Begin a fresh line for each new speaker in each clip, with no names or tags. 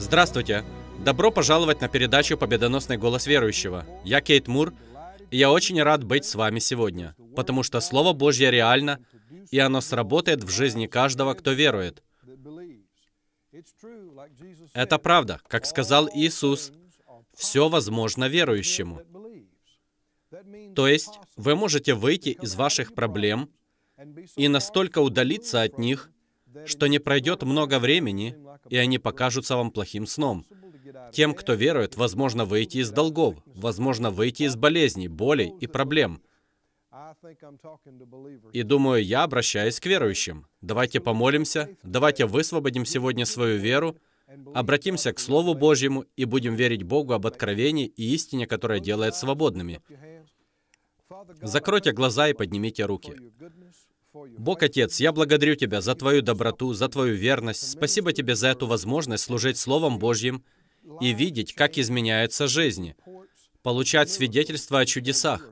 Здравствуйте! Добро пожаловать на передачу «Победоносный голос верующего». Я Кейт Мур, и я очень рад быть с вами сегодня, потому что Слово Божье реально, и оно сработает в жизни каждого, кто верует. Это правда. Как сказал Иисус, все возможно верующему. То есть вы можете выйти из ваших проблем и настолько удалиться от них, что не пройдет много времени, и они покажутся вам плохим сном. Тем, кто верует, возможно выйти из долгов, возможно выйти из болезней, болей и проблем. И думаю, я обращаюсь к верующим. Давайте помолимся, давайте высвободим сегодня свою веру, обратимся к Слову Божьему и будем верить Богу об откровении и истине, которая делает свободными. Закройте глаза и поднимите руки. Бог Отец, я благодарю Тебя за Твою доброту, за Твою верность. Спасибо Тебе за эту возможность служить Словом Божьим и видеть, как изменяются жизни, получать свидетельства о чудесах,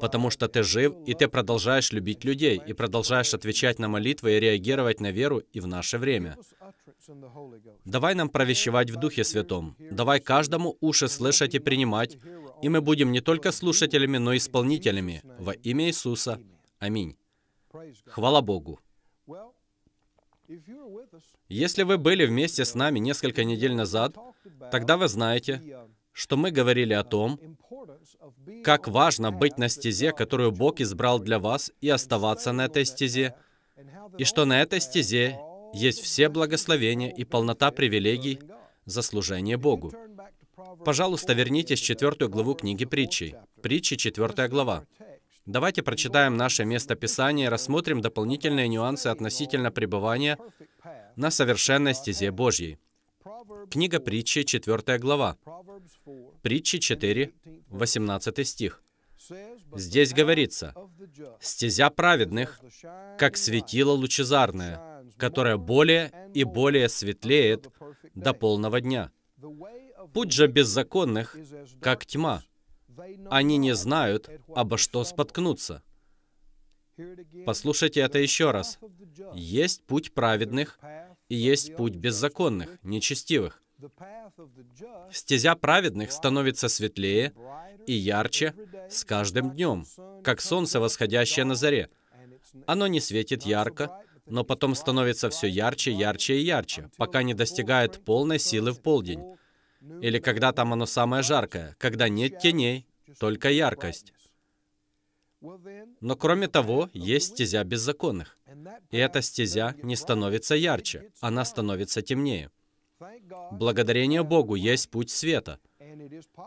потому что ты жив, и ты продолжаешь любить людей, и продолжаешь отвечать на молитвы и реагировать на веру и в наше время. Давай нам провещевать в Духе Святом. Давай каждому уши слышать и принимать, и мы будем не только слушателями, но и исполнителями. Во имя Иисуса. Аминь. Хвала Богу. Если вы были вместе с нами несколько недель назад, тогда вы знаете, uh, что мы говорили о том, как важно быть на стезе, которую Бог избрал для вас, и оставаться на этой стезе, и что на этой стезе есть все благословения и полнота привилегий за служение Богу. Пожалуйста, вернитесь в четвертую главу книги притчей. Притчи, четвертая глава. Давайте прочитаем наше местописание и рассмотрим дополнительные нюансы относительно пребывания на совершенной стезе Божьей. Книга Притчи, 4 глава. Притчи 4, 18 стих. Здесь говорится, «Стезя праведных, как светило лучезарное, которое более и более светлеет до полного дня. Путь же беззаконных, как тьма, они не знают, обо что споткнуться. Послушайте это еще раз. Есть путь праведных и есть путь беззаконных, нечестивых. Стезя праведных становится светлее и ярче с каждым днем, как солнце, восходящее на заре. Оно не светит ярко, но потом становится все ярче, ярче и ярче, пока не достигает полной силы в полдень. Или когда там оно самое жаркое, когда нет теней, только яркость. Но кроме того, есть стезя беззаконных. И эта стезя не становится ярче, она становится темнее. Благодарение Богу есть путь света.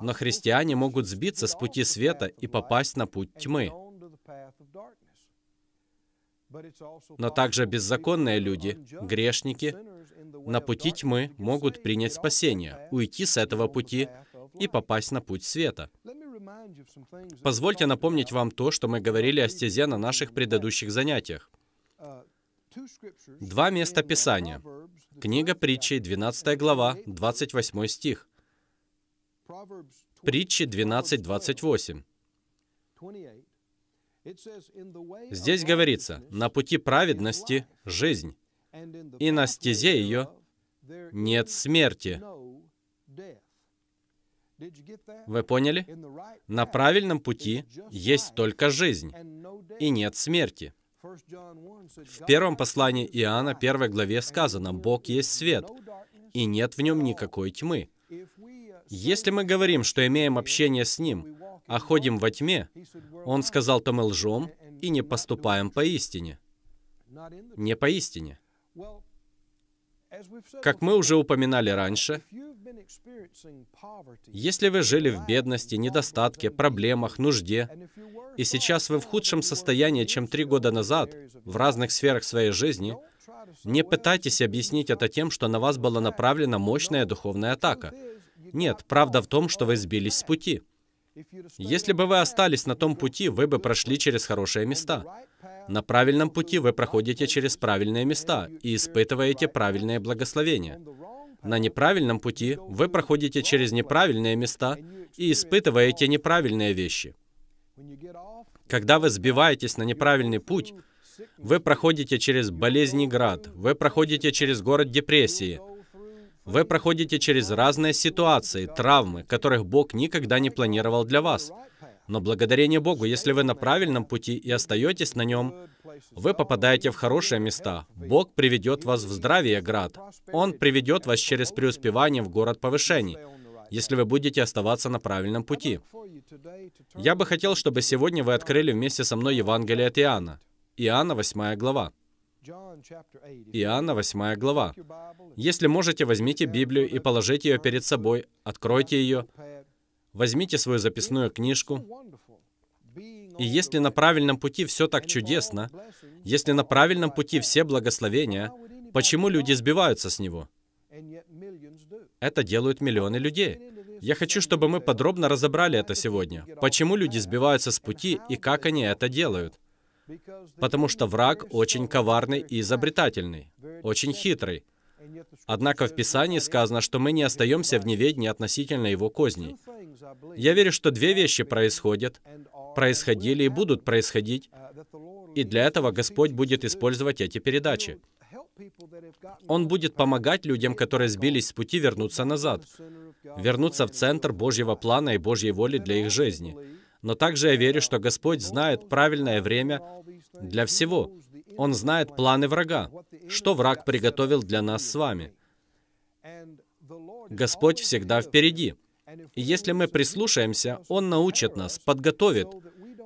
Но христиане могут сбиться с пути света и попасть на путь тьмы.
Но также беззаконные люди,
грешники, на пути тьмы могут принять спасение, уйти с этого пути и попасть на путь света. Позвольте напомнить вам то, что мы говорили о стезе на наших предыдущих занятиях. Два места Писания. Книга притчей, 12 глава, 28 стих. Притчи 12, 28. Здесь говорится, на пути праведности – жизнь, и на стезе ее нет смерти. Вы поняли? На правильном пути есть только жизнь и нет смерти. В первом послании Иоанна, первой главе сказано, «Бог есть свет, и нет в нем никакой тьмы». Если мы говорим, что имеем общение с Ним, а ходим во тьме, Он сказал, то мы лжем и не поступаем поистине. Не поистине. Как мы уже упоминали раньше, если вы жили в бедности, недостатке, проблемах, нужде, и сейчас вы в худшем состоянии, чем три года назад, в разных сферах своей жизни, не пытайтесь объяснить это тем, что на вас была направлена мощная духовная атака. Нет, правда в том, что вы сбились с пути. Если бы вы остались на том пути, вы бы прошли через хорошие места. На правильном пути вы проходите через правильные места и испытываете правильные благословения. На неправильном пути вы проходите через неправильные места и испытываете неправильные вещи. Когда вы сбиваетесь на неправильный путь, вы проходите через болезни град, вы проходите через город депрессии – вы проходите через разные ситуации, травмы, которых Бог никогда не планировал для вас. Но благодарение Богу, если вы на правильном пути и остаетесь на нем, вы попадаете в хорошие места. Бог приведет вас в здравие, град. Он приведет вас через преуспевание в город повышений, если вы будете оставаться на правильном пути. Я бы хотел, чтобы сегодня вы открыли вместе со мной Евангелие от Иоанна. Иоанна 8 глава.
Иоанна
8 глава. Если можете, возьмите Библию и положите ее перед собой, откройте ее, возьмите свою записную книжку. И если на правильном пути все так чудесно, если на правильном пути все благословения, почему люди сбиваются с него? Это делают миллионы людей. Я хочу, чтобы мы подробно разобрали это сегодня. Почему люди сбиваются с пути и как они это делают? Потому что враг очень коварный и изобретательный, очень хитрый. Однако в Писании сказано, что мы не остаемся в неведении относительно его козней. Я верю, что две вещи происходят, происходили и будут происходить, и для этого Господь будет использовать эти передачи. Он будет помогать людям, которые сбились с пути, вернуться назад, вернуться в центр Божьего плана и Божьей воли для их жизни. Но также я верю, что Господь знает правильное время для всего. Он знает планы врага, что враг приготовил для нас с вами. Господь всегда впереди. И если мы прислушаемся, Он научит нас, подготовит,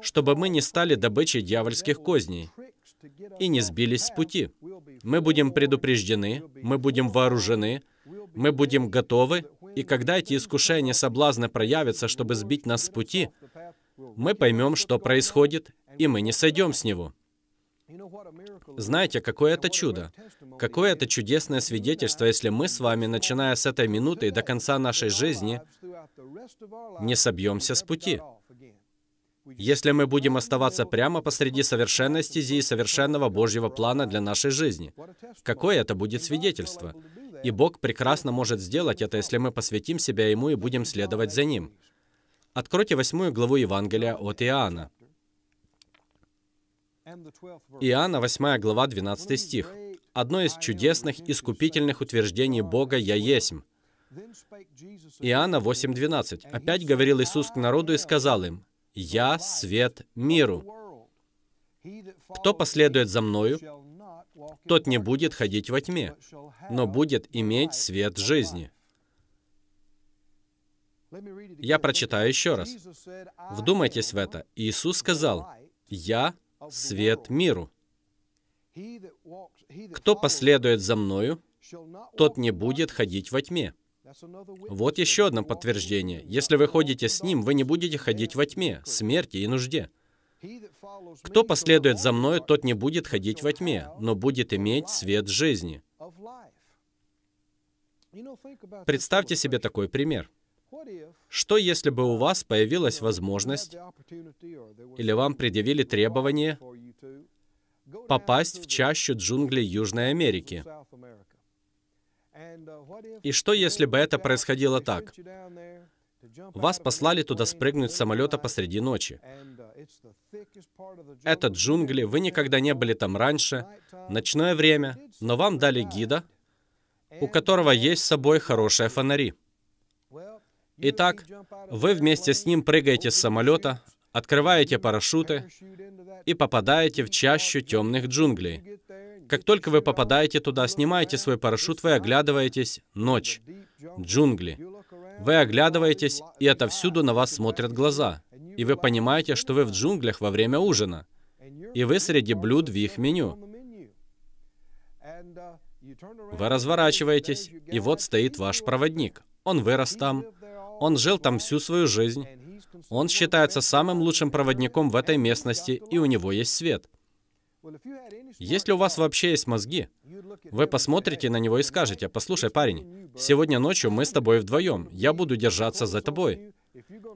чтобы мы не стали добычей дьявольских козней и не сбились с пути. Мы будем предупреждены, мы будем вооружены, мы будем готовы, и когда эти искушения, соблазны проявятся, чтобы сбить нас с пути, мы поймем, что происходит, и мы не сойдем с него. Знаете, какое это чудо? Какое это чудесное свидетельство, если мы с вами, начиная с этой минуты и до конца нашей жизни, не собьемся с пути. Если мы будем оставаться прямо посреди совершенной стези и совершенного Божьего плана для нашей жизни, какое это будет свидетельство? И Бог прекрасно может сделать это, если мы посвятим себя Ему и будем следовать за Ним. Откройте восьмую главу Евангелия от Иоанна. Иоанна, 8 глава, 12 стих. Одно из чудесных, искупительных утверждений Бога «Я есть. Иоанна 8.12. Опять говорил Иисус к народу и сказал им, «Я свет миру. Кто последует за Мною, тот не будет ходить во тьме, но будет иметь свет жизни». Я прочитаю еще раз. Вдумайтесь в это. Иисус сказал, «Я — свет миру. Кто последует за мною, тот не будет ходить во тьме». Вот еще одно подтверждение. Если вы ходите с Ним, вы не будете ходить во тьме, смерти и нужде. Кто последует за мною, тот не будет ходить во тьме, но будет иметь свет жизни. Представьте себе такой пример. Что если бы у вас появилась возможность или вам предъявили требование попасть в чащу джунглей Южной Америки? И что если бы это происходило так? Вас послали туда спрыгнуть с самолета посреди ночи. Это джунгли, вы никогда не были там раньше, ночное время, но вам дали гида, у которого есть с собой хорошие фонари. Итак, вы вместе с ним прыгаете с самолета, открываете парашюты и попадаете в чащу темных джунглей. Как только вы попадаете туда, снимаете свой парашют, вы оглядываетесь. Ночь. Джунгли. Вы оглядываетесь, и отовсюду на вас смотрят глаза. И вы понимаете, что вы в джунглях во время ужина. И вы среди блюд в их меню. Вы разворачиваетесь, и вот стоит ваш проводник. Он вырос там, он жил там всю свою жизнь. Он считается самым лучшим проводником в этой местности, и у него есть свет. Если у вас вообще есть мозги, вы посмотрите на него и скажете, «Послушай, парень, сегодня ночью мы с тобой вдвоем, я буду держаться за тобой».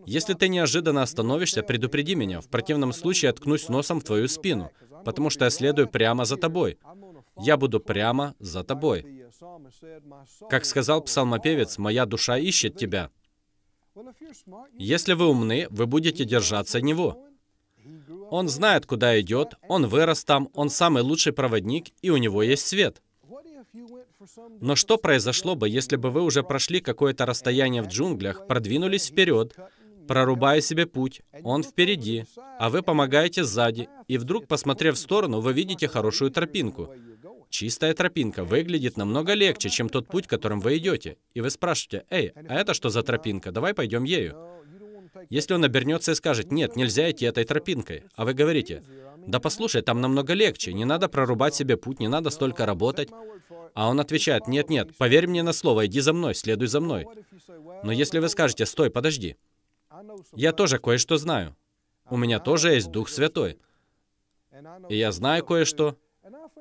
Если ты неожиданно остановишься, предупреди меня, в противном случае откнусь носом в твою спину, потому что я следую прямо за тобой. Я буду прямо за тобой. Как сказал псалмопевец, «Моя душа ищет тебя». Если вы умны, вы будете держаться него. Он знает, куда идет, он вырос там, он самый лучший проводник, и у него есть свет. Но что произошло бы, если бы вы уже прошли какое-то расстояние в джунглях, продвинулись вперед, прорубая себе путь, он впереди, а вы помогаете сзади, и вдруг, посмотрев в сторону, вы видите хорошую тропинку. Чистая тропинка выглядит намного легче, чем тот путь, которым вы идете. И вы спрашиваете, «Эй, а это что за тропинка? Давай пойдем ею». Если он обернется и скажет, «Нет, нельзя идти этой тропинкой», а вы говорите, «Да послушай, там намного легче, не надо прорубать себе путь, не надо столько работать». А он отвечает, «Нет, нет, поверь мне на слово, иди за мной, следуй за мной». Но если вы скажете, «Стой, подожди, я тоже кое-что знаю, у меня тоже есть Дух Святой, и я знаю кое-что,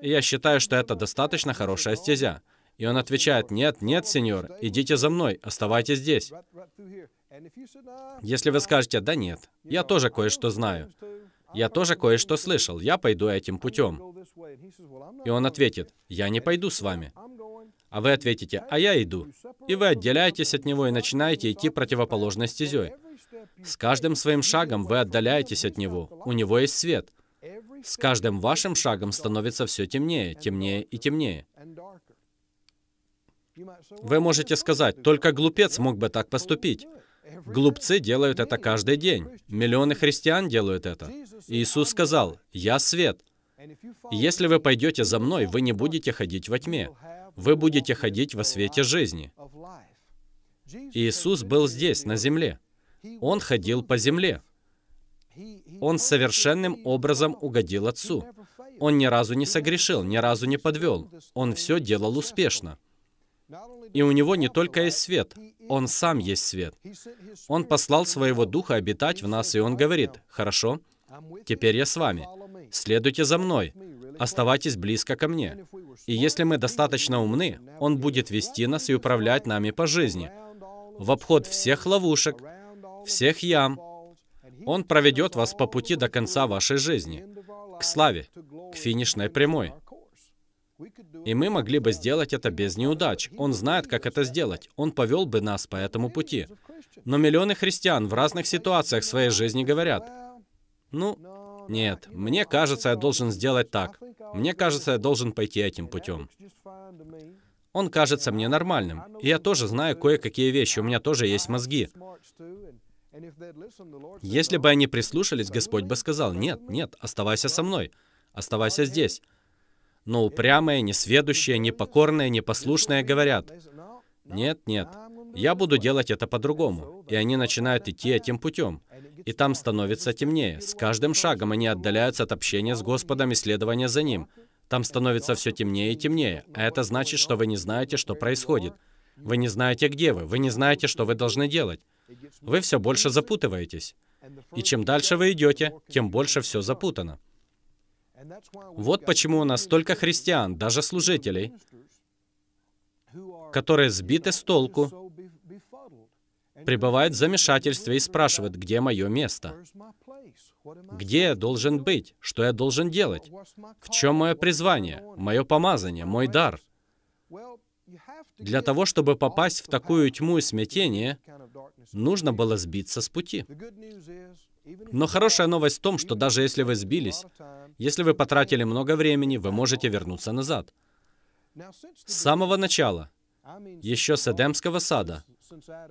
и я считаю, что это достаточно хорошая стезя. И он отвечает, нет, нет, сеньор, идите за мной, оставайтесь здесь. Если вы скажете, да нет, я тоже кое-что знаю, я тоже кое-что слышал, я пойду этим путем. И он ответит, я не пойду с вами. А вы ответите, а я иду. И вы отделяетесь от него и начинаете идти противоположной стезей. С каждым своим шагом вы отдаляетесь от него, у него есть свет — с каждым вашим шагом становится все темнее, темнее и темнее. Вы можете сказать, только глупец мог бы так поступить. Глупцы делают это каждый день. Миллионы христиан делают это. Иисус сказал, «Я свет». Если вы пойдете за мной, вы не будете ходить во тьме. Вы будете ходить во свете жизни. Иисус был здесь, на земле. Он ходил по земле. Он совершенным образом угодил Отцу. Он ни разу не согрешил, ни разу не подвел. Он все делал успешно. И у него не только есть свет, он сам есть свет. Он послал своего Духа обитать в нас, и он говорит, «Хорошо, теперь я с вами. Следуйте за мной, оставайтесь близко ко мне. И если мы достаточно умны, он будет вести нас и управлять нами по жизни, в обход всех ловушек, всех ям, он проведет вас по пути до конца вашей жизни, к славе, к финишной прямой. И мы могли бы сделать это без неудач. Он знает, как это сделать. Он повел бы нас по этому пути. Но миллионы христиан в разных ситуациях своей жизни говорят, «Ну, нет, мне кажется, я должен сделать так. Мне кажется, я должен пойти этим путем. Он кажется мне нормальным. И я тоже знаю кое-какие вещи, у меня тоже есть мозги. Если бы они прислушались, Господь бы сказал, «Нет, нет, оставайся со мной, оставайся здесь». Но упрямые, несведущие, непокорные, непослушные говорят, «Нет, нет, я буду делать это по-другому». И они начинают идти этим путем. И там становится темнее. С каждым шагом они отдаляются от общения с Господом и следования за Ним. Там становится все темнее и темнее. А это значит, что вы не знаете, что происходит. Вы не знаете, где вы. Вы не знаете, что вы должны делать. Вы все больше запутываетесь. И чем дальше вы идете, тем больше все запутано. Вот почему у нас столько христиан, даже служителей, которые сбиты с толку, пребывают в замешательстве и спрашивают, где мое место? Где я должен быть? Что я должен делать? В чем мое призвание, мое помазание, мой дар? Для того, чтобы попасть в такую тьму и смятение, нужно было сбиться с пути. Но хорошая новость в том, что даже если вы сбились, если вы потратили много времени, вы можете вернуться назад. С самого начала, еще с Эдемского сада,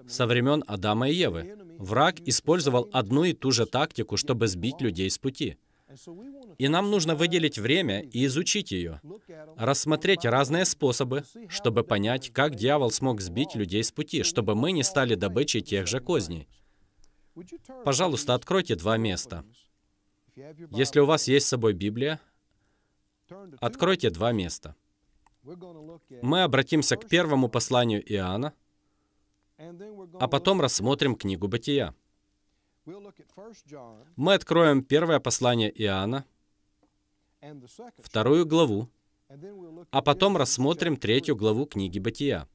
со времен Адама и Евы, враг использовал одну и ту же тактику, чтобы сбить людей с пути — и нам нужно выделить время и изучить ее, рассмотреть разные способы, чтобы понять, как дьявол смог сбить людей с пути, чтобы мы не стали добычей тех же козней. Пожалуйста, откройте два места. Если у вас есть с собой Библия, откройте два места. Мы обратимся к первому посланию Иоанна, а потом рассмотрим книгу Бытия. Мы откроем первое послание Иоанна, вторую главу, а потом рассмотрим третью главу книги Бытия.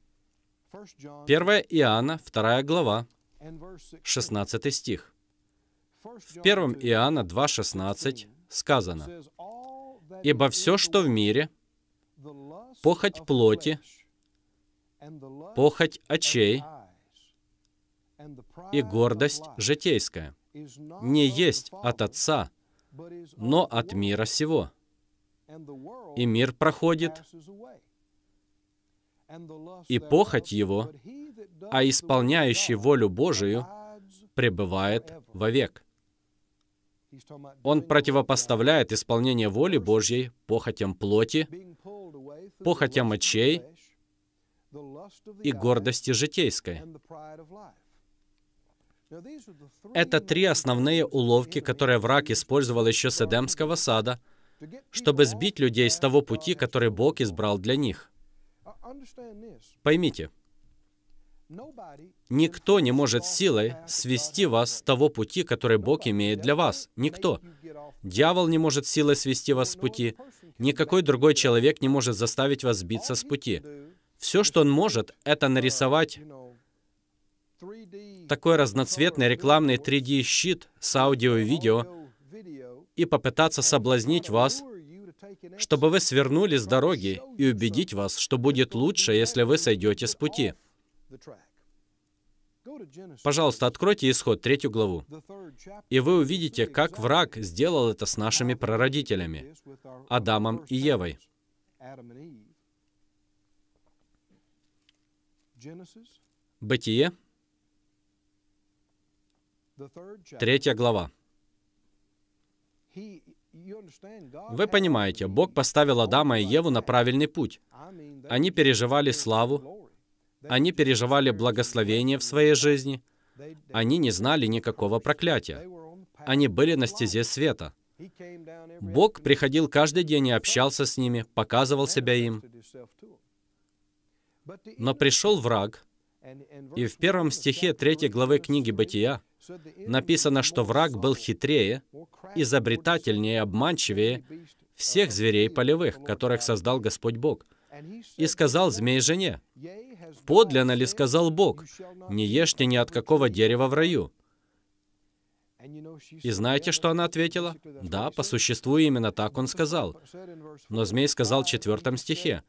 1 Иоанна, 2 глава, 16 стих. В 1 Иоанна 2.16 сказано, «Ибо все, что в мире, похоть плоти, похоть очей и гордость житейская не есть от Отца, но от мира сего. И мир проходит, и похоть его, а исполняющий волю Божию пребывает вовек. Он противопоставляет исполнение воли Божьей похотям плоти, похотям очей и гордости житейской. Это три основные уловки, которые враг использовал еще с Эдемского сада, чтобы сбить людей с того пути, который Бог избрал для них. Поймите, никто не может силой свести вас с того пути, который Бог имеет для вас. Никто. Дьявол не может силой свести вас с пути. Никакой другой человек не может заставить вас сбиться с пути. Все, что он может, это нарисовать такой разноцветный рекламный 3D-щит с аудио и видео и попытаться соблазнить вас, чтобы вы свернули с дороги и убедить вас, что будет лучше, если вы сойдете с пути. Пожалуйста, откройте исход, третью главу, и вы увидите, как враг сделал это с нашими прародителями, Адамом и Евой. Бытие, Третья глава.
Вы
понимаете, Бог поставил Адама и Еву на правильный путь. Они переживали славу, они переживали благословение в своей жизни, они не знали никакого проклятия. Они были на стезе света. Бог приходил каждый день и общался с ними, показывал себя им. Но пришел враг, и в первом стихе третьей главы книги «Бытия» написано, что враг был хитрее, изобретательнее, обманчивее всех зверей полевых, которых создал Господь Бог. И сказал змей жене, «Подлинно ли сказал Бог, не ешьте ни от какого дерева в раю?» И знаете, что она ответила? Да, по существу именно так он сказал. Но змей сказал в четвертом стихе,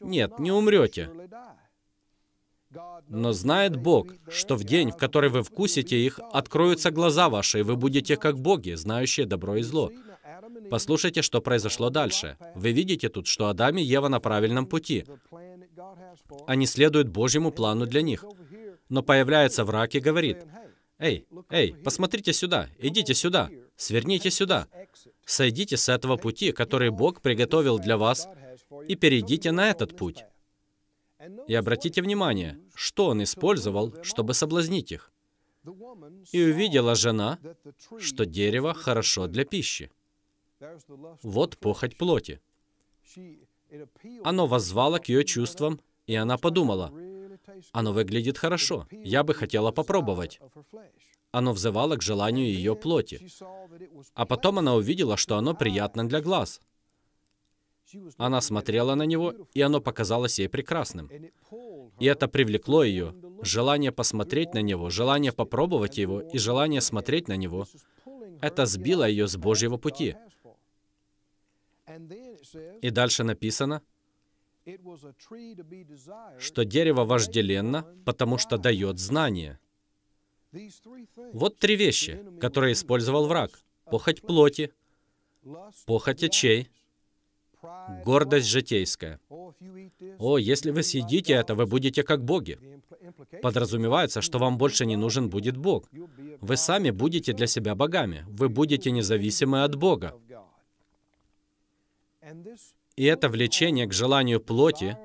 «Нет, не умрете. Но знает Бог, что в день, в который вы вкусите их, откроются глаза ваши, и вы будете как боги, знающие добро и зло. Послушайте, что произошло дальше. Вы видите тут, что Адам и Ева на правильном пути. Они следуют Божьему плану для них. Но появляется враг и говорит, «Эй, эй, посмотрите сюда, идите сюда, сверните сюда, сойдите с этого пути, который Бог приготовил для вас, и перейдите на этот путь». И обратите внимание, что он использовал, чтобы соблазнить их. И увидела жена, что дерево хорошо для пищи. Вот похоть плоти. Оно воззвало к ее чувствам, и она подумала, оно выглядит хорошо, я бы хотела попробовать. Оно взывало к желанию ее плоти. А потом она увидела, что оно приятно для глаз. Она смотрела на него, и оно показалось ей прекрасным. И это привлекло ее. Желание посмотреть на него, желание попробовать его и желание смотреть на него. Это сбило ее с Божьего пути. И дальше написано, что дерево вожделенно, потому что дает знание. Вот три вещи, которые использовал враг. Похоть плоти, похоть очей Гордость житейская. О, если вы съедите это, вы будете как боги. Подразумевается, что вам больше не нужен будет Бог. Вы сами будете для себя богами. Вы будете независимы от Бога. И это влечение к желанию плоти,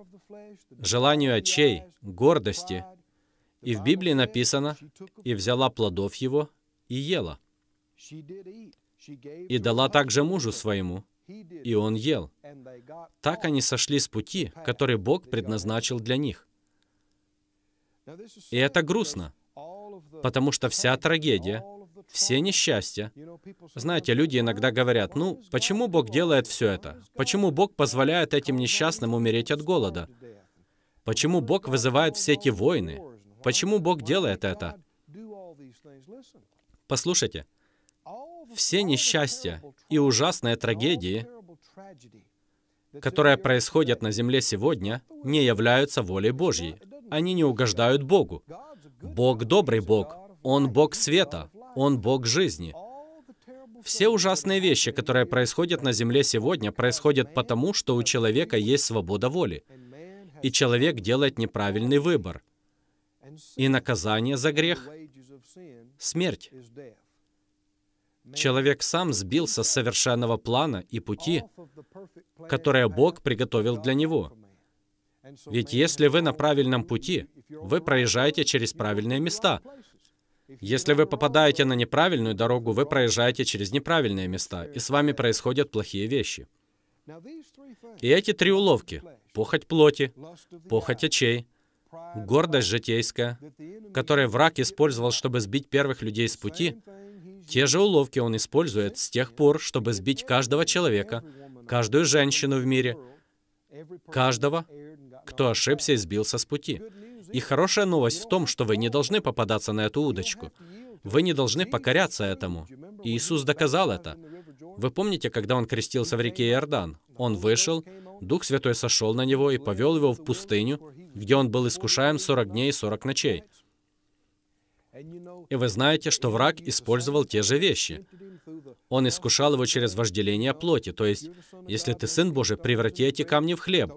желанию очей, гордости. И в Библии написано, «И взяла плодов его и ела». И дала также мужу своему, и он ел. Так они сошли с пути, который Бог предназначил для них. И это грустно, потому что вся трагедия, все несчастья. Знаете, люди иногда говорят, ну, почему Бог делает все это? Почему Бог позволяет этим несчастным умереть от голода? Почему Бог вызывает все эти войны? Почему Бог делает это? Послушайте, все несчастья и ужасные трагедии, которые происходят на земле сегодня, не являются волей Божьей. Они не угождают Богу. Бог добрый Бог. Он Бог света. Он Бог жизни. Все ужасные вещи, которые происходят на земле сегодня, происходят потому, что у человека есть свобода воли. И человек делает неправильный выбор. И наказание за грех
— смерть.
Человек сам сбился с совершенного плана и пути, которое Бог приготовил для него. Ведь если вы на правильном пути, вы проезжаете через правильные места. Если вы попадаете на неправильную дорогу, вы проезжаете через неправильные места, и с вами происходят плохие вещи. И эти три уловки — похоть плоти, похоть очей, гордость житейская, которые враг использовал, чтобы сбить первых людей с пути — те же уловки он использует с тех пор, чтобы сбить каждого человека, каждую женщину в мире, каждого, кто ошибся и сбился с пути. И хорошая новость в том, что вы не должны попадаться на эту удочку. Вы не должны покоряться этому. И Иисус доказал это. Вы помните, когда Он крестился в реке Иордан? Он вышел, Дух Святой сошел на Него и повел Его в пустыню, где Он был искушаем 40 дней и 40 ночей. И вы знаете, что враг использовал те же вещи. Он искушал его через вожделение плоти, то есть, если ты Сын Божий, преврати эти камни в хлеб,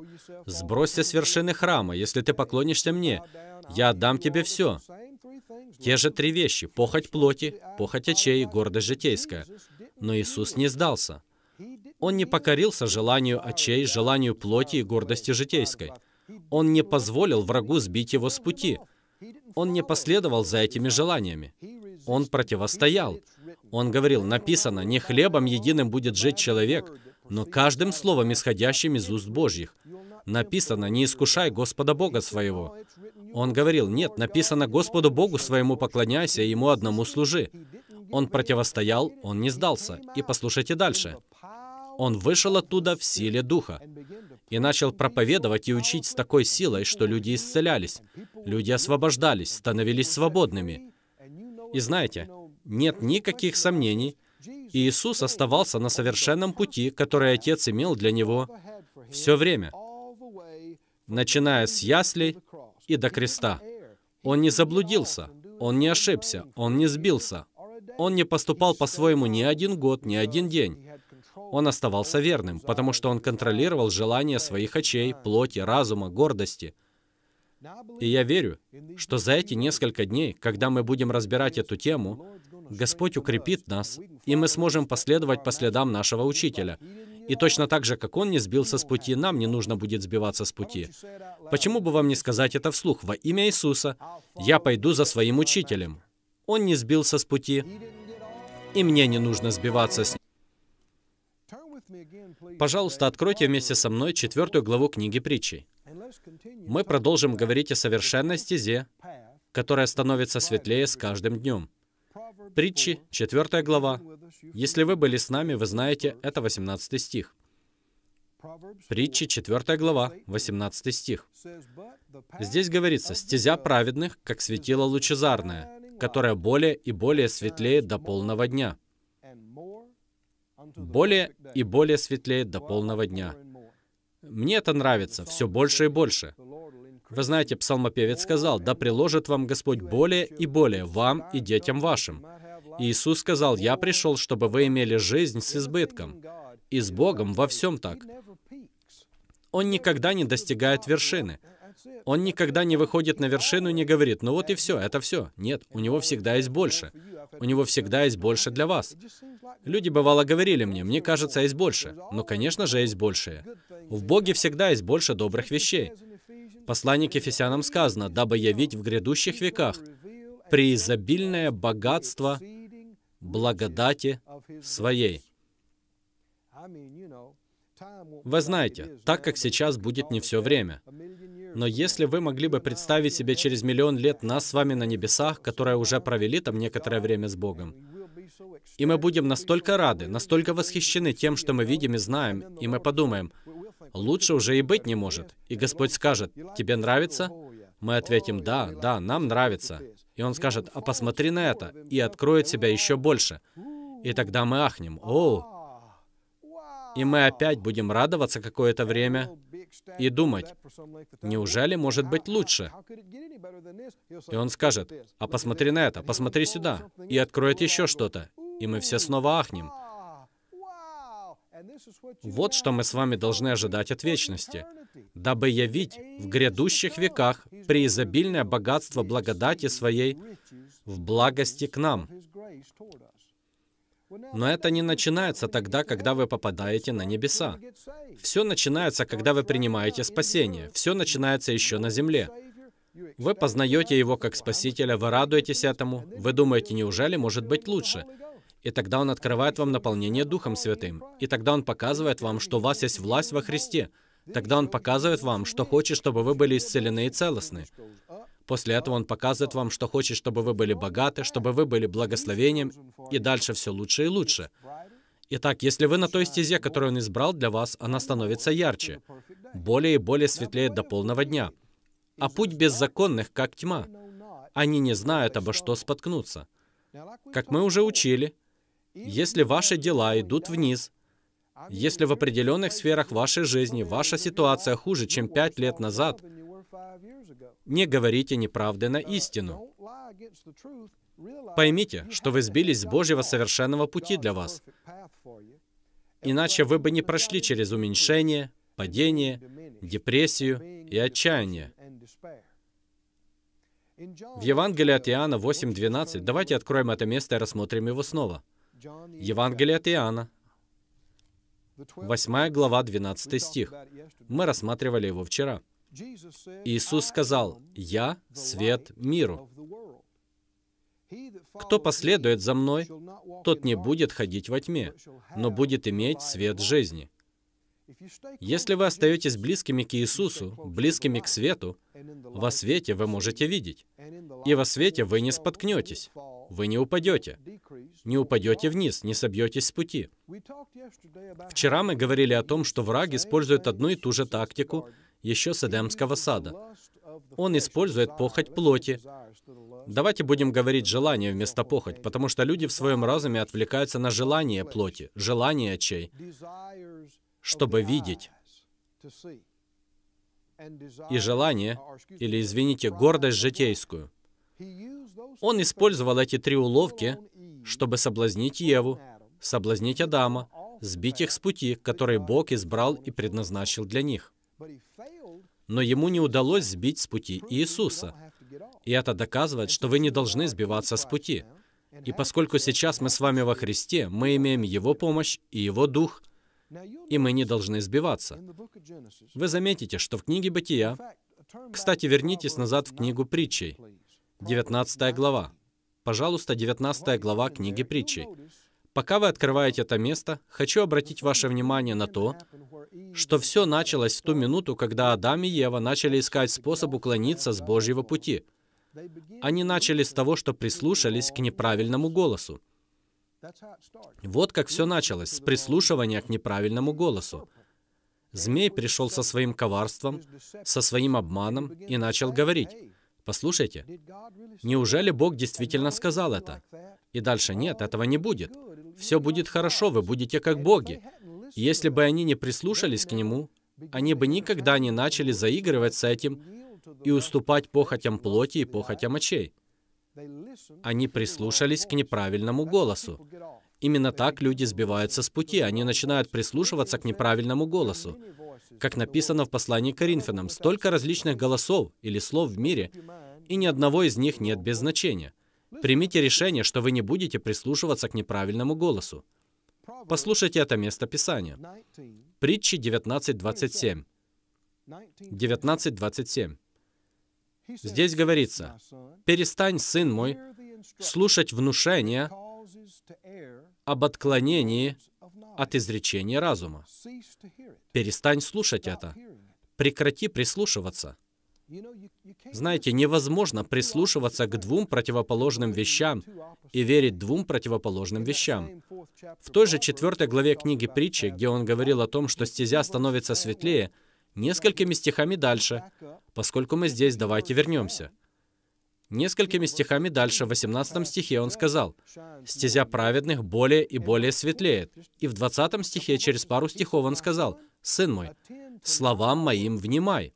сбросься с вершины храма, если ты поклонишься мне, я отдам тебе все. Те же три вещи — похоть плоти, похоть очей, гордость житейская. Но Иисус не сдался. Он не покорился желанию очей, желанию плоти и гордости житейской. Он не позволил врагу сбить его с пути — он не последовал за этими желаниями. Он противостоял. Он говорил, написано, «Не хлебом единым будет жить человек, но каждым словом, исходящим из уст Божьих». Написано, «Не искушай Господа Бога своего». Он говорил, «Нет, написано, Господу Богу своему поклоняйся, и Ему одному служи». Он противостоял, он не сдался. И послушайте дальше он вышел оттуда в силе Духа и начал проповедовать и учить с такой силой, что люди исцелялись, люди освобождались, становились свободными. И знаете, нет никаких сомнений, Иисус оставался на совершенном пути, который Отец имел для Него все время, начиная с яслей и до креста. Он не заблудился, он не ошибся, он не сбился, он не поступал по-своему ни один год, ни один день. Он оставался верным, потому что он контролировал желания своих очей, плоти, разума, гордости. И я верю, что за эти несколько дней, когда мы будем разбирать эту тему, Господь укрепит нас, и мы сможем последовать по следам нашего Учителя. И точно так же, как Он не сбился с пути, нам не нужно будет сбиваться с пути. Почему бы вам не сказать это вслух? Во имя Иисуса я пойду за своим Учителем. Он не сбился с пути, и мне не нужно сбиваться с Пожалуйста, откройте вместе со мной четвертую главу книги притчей. Мы продолжим говорить о совершенной стезе, которая становится светлее с каждым днем. Притчи, четвертая глава. Если вы были с нами, вы знаете, это 18 стих. Притчи, 4 глава, 18 стих. Здесь говорится, «Стезя праведных, как светило лучезарное, которое более и более светлее до полного дня» более и более светлеет до полного дня. Мне это нравится, все больше и больше. Вы знаете, псалмопевец сказал, «Да приложит вам Господь более и более, вам и детям вашим». И Иисус сказал, «Я пришел, чтобы вы имели жизнь с избытком». И с Богом во всем так. Он никогда не достигает вершины. Он никогда не выходит на вершину и не говорит, «Ну вот и все, это все». Нет, у него всегда есть больше. У него всегда есть больше для вас. Люди бывало говорили мне, мне кажется, есть больше. Но, ну, конечно же, есть большее. В Боге всегда есть больше добрых вещей. Послание к Ефесянам сказано, «Дабы явить в грядущих веках преизобильное богатство благодати своей». Вы знаете, так как сейчас будет не все время. Но если вы могли бы представить себе через миллион лет нас с вами на небесах, которые уже провели там некоторое время с Богом, и мы будем настолько рады, настолько восхищены тем, что мы видим и знаем, и мы подумаем, лучше уже и быть не может. И Господь скажет, тебе нравится? Мы ответим, да, да, нам нравится. И Он скажет, а посмотри на это, и откроет себя еще больше. И тогда мы ахнем, о, и мы опять будем радоваться какое-то время, и думать, неужели может быть лучше? И он скажет, а посмотри на это, посмотри сюда, и откроет еще что-то. И мы все снова ахнем. Вот что мы с вами должны ожидать от вечности, дабы явить в грядущих веках преизобильное богатство благодати Своей в благости к нам но это не начинается тогда, когда вы попадаете на небеса. Все начинается, когда вы принимаете спасение. Все начинается еще на земле. Вы познаете Его как Спасителя, вы радуетесь этому, вы думаете, неужели может быть лучше? И тогда Он открывает вам наполнение Духом Святым. И тогда Он показывает вам, что у вас есть власть во Христе. Тогда Он показывает вам, что хочет, чтобы вы были исцелены и целостны. После этого Он показывает вам, что хочет, чтобы вы были богаты, чтобы вы были благословением, и дальше все лучше и лучше. Итак, если вы на той стезе, которую Он избрал для вас, она становится ярче, более и более светлеет до полного дня. А путь беззаконных, как тьма. Они не знают, обо что споткнуться. Как мы уже учили, если ваши дела идут вниз, если в определенных сферах вашей жизни ваша ситуация хуже, чем пять лет назад – не говорите неправды на uh, истину. Поймите, что вы сбились с Божьего совершенного пути для вас. Иначе вы бы не прошли через уменьшение, падение, депрессию и отчаяние. В Евангелии от Иоанна 8.12, давайте откроем это место и рассмотрим его снова. Евангелие от Иоанна, 8 глава, 12 стих. Мы рассматривали его вчера. Иисус сказал, «Я — свет миру. Кто последует за мной, тот не будет ходить во тьме, но будет иметь свет жизни». Если вы остаетесь близкими к Иисусу, близкими к свету, во свете вы можете видеть. И во свете вы не споткнетесь, вы не упадете, не упадете вниз, не собьетесь с пути. Вчера мы говорили о том, что враг использует одну и ту же тактику, еще с Эдемского сада. Он использует похоть плоти. Давайте будем говорить желание вместо похоть, потому что люди в своем разуме отвлекаются на желание плоти, желание чей, чтобы видеть. И желание, или, извините, гордость житейскую. Он использовал эти три уловки, чтобы соблазнить Еву, соблазнить Адама, сбить их с пути, который Бог избрал и предназначил для них. Но ему не удалось сбить с пути Иисуса. И это доказывает, что вы не должны сбиваться с пути. И поскольку сейчас мы с вами во Христе, мы имеем Его помощь и Его Дух, и мы не должны сбиваться. Вы заметите, что в книге Бытия... Кстати, вернитесь назад в книгу притчей, 19 глава. Пожалуйста, 19 глава книги притчей. Пока вы открываете это место, хочу обратить ваше внимание на то, что все началось в ту минуту, когда Адам и Ева начали искать способ уклониться с Божьего пути. Они начали с того, что прислушались к неправильному голосу. Вот как все началось, с прислушивания к неправильному голосу. Змей пришел со своим коварством, со своим обманом и начал говорить, «Послушайте, неужели Бог действительно сказал это?» И дальше, «Нет, этого не будет». Все будет хорошо, вы будете как боги. если бы они не прислушались к нему, они бы никогда не начали заигрывать с этим и уступать похотям плоти и похотям очей. Они прислушались к неправильному голосу. Именно так люди сбиваются с пути, они начинают прислушиваться к неправильному голосу. Как написано в послании к Коринфянам, столько различных голосов или слов в мире, и ни одного из них нет без значения. Примите решение, что вы не будете прислушиваться к неправильному голосу. Послушайте это место Писания. Притчи 19.27. 19.27. Здесь говорится, «Перестань, сын мой, слушать внушения об отклонении от изречения разума. Перестань слушать это. Прекрати прислушиваться. Знаете, невозможно прислушиваться к двум противоположным вещам и верить двум противоположным вещам. В той же четвертой главе книги притчи, где он говорил о том, что стезя становится светлее, несколькими стихами дальше, поскольку мы здесь, давайте вернемся. Несколькими стихами дальше, в 18 стихе он сказал, «Стезя праведных более и более светлеет». И в 20 стихе, через пару стихов, он сказал, «Сын мой, словам моим внимай»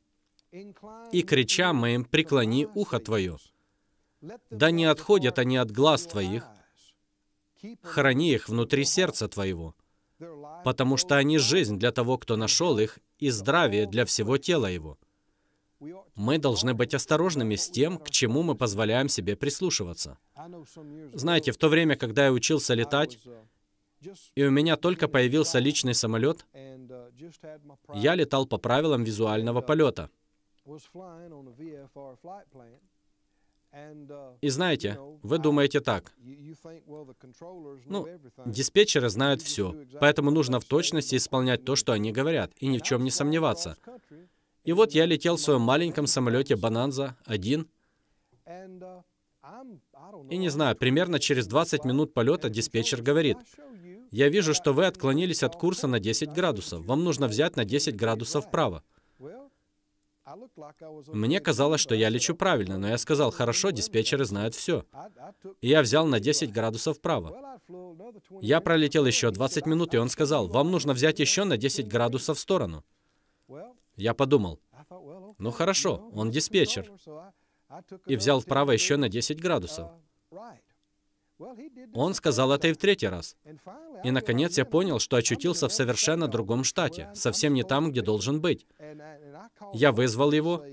и крича моим преклони ухо Твое. Да не отходят они от глаз Твоих, храни их внутри сердца Твоего, потому что они жизнь для того, кто нашел их, и здравие для всего тела его. Мы должны быть осторожными с тем, к чему мы позволяем себе прислушиваться. Знаете, в то время, когда я учился летать, и у меня только появился личный самолет, я летал по правилам визуального полета — Uh, и знаете, вы думаете так. Ну, диспетчеры знают все, поэтому нужно в точности исполнять то, что они говорят, и ни в чем не сомневаться. И вот я летел в своем маленьком самолете «Бананза» один, uh, и не знаю, примерно через 20 минут полета диспетчер говорит, «Я вижу, что вы отклонились от курса на 10 градусов. Вам нужно взять на 10 градусов вправо». Мне казалось, что я лечу правильно, но я сказал, хорошо, диспетчеры знают все. И я взял на 10 градусов вправо. Я пролетел еще 20 минут, и он сказал, вам нужно взять еще на 10 градусов в сторону. Я подумал, ну хорошо, он диспетчер. И взял вправо еще на 10 градусов. Он сказал это и в третий раз. И, наконец, я понял, что очутился в совершенно другом штате, совсем не там, где должен быть. Uh, я вызвал его,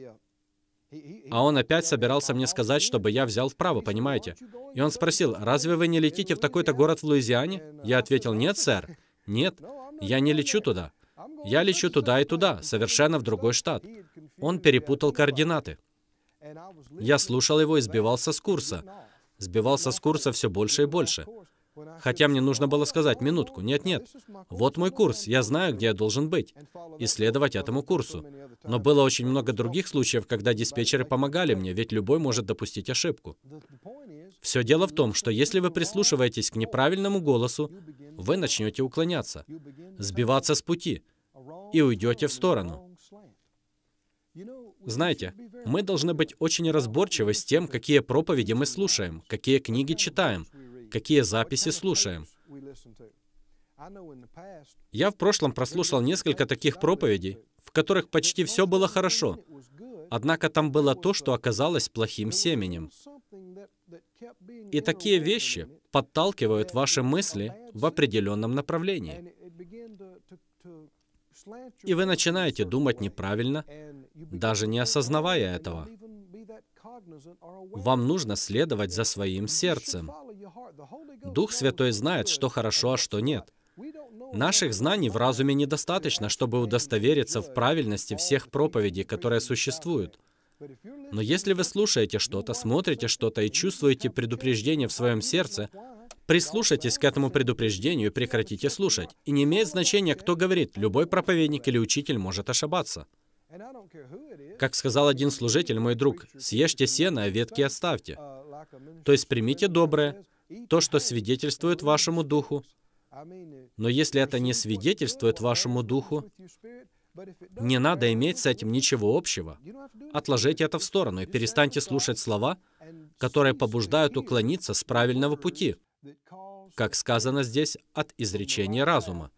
а он опять собирался мне сказать, чтобы я взял вправо, понимаете? И он спросил, «Разве вы не летите в такой-то город в Луизиане?» uh, Я ответил, «Нет, сэр, нет, я не лечу туда. Я лечу туда и туда, совершенно в другой штат». Он перепутал координаты. Я слушал его и сбивался с курса сбивался с курса все больше и больше. Хотя мне нужно было сказать, минутку, нет-нет, вот мой курс, я знаю, где я должен быть, и следовать этому курсу. Но было очень много других случаев, когда диспетчеры помогали мне, ведь любой может допустить ошибку. Все дело в том, что если вы прислушиваетесь к неправильному голосу, вы начнете уклоняться, сбиваться с пути и уйдете в сторону. Знаете, мы должны быть очень разборчивы с тем, какие проповеди мы слушаем, какие книги читаем, какие записи слушаем. Я в прошлом прослушал несколько таких проповедей, в которых почти все было хорошо, однако там было то, что оказалось плохим семенем. И такие вещи подталкивают ваши мысли в определенном направлении. И вы начинаете думать неправильно, даже не осознавая этого. Вам нужно следовать за своим сердцем. Дух Святой знает, что хорошо, а что нет. Наших знаний в разуме недостаточно, чтобы удостовериться в правильности всех проповедей, которые существуют. Но если вы слушаете что-то, смотрите что-то и чувствуете предупреждение в своем сердце, Прислушайтесь к этому предупреждению и прекратите слушать. И не имеет значения, кто говорит, любой проповедник или учитель может ошибаться. Как сказал один служитель, мой друг, «Съешьте сено, а ветки оставьте». То есть примите доброе, то, что свидетельствует вашему духу. Но если это не свидетельствует вашему духу, не надо иметь с этим ничего общего. Отложите это в сторону и перестаньте слушать слова, которые побуждают уклониться с правильного пути как сказано здесь, от изречения разума.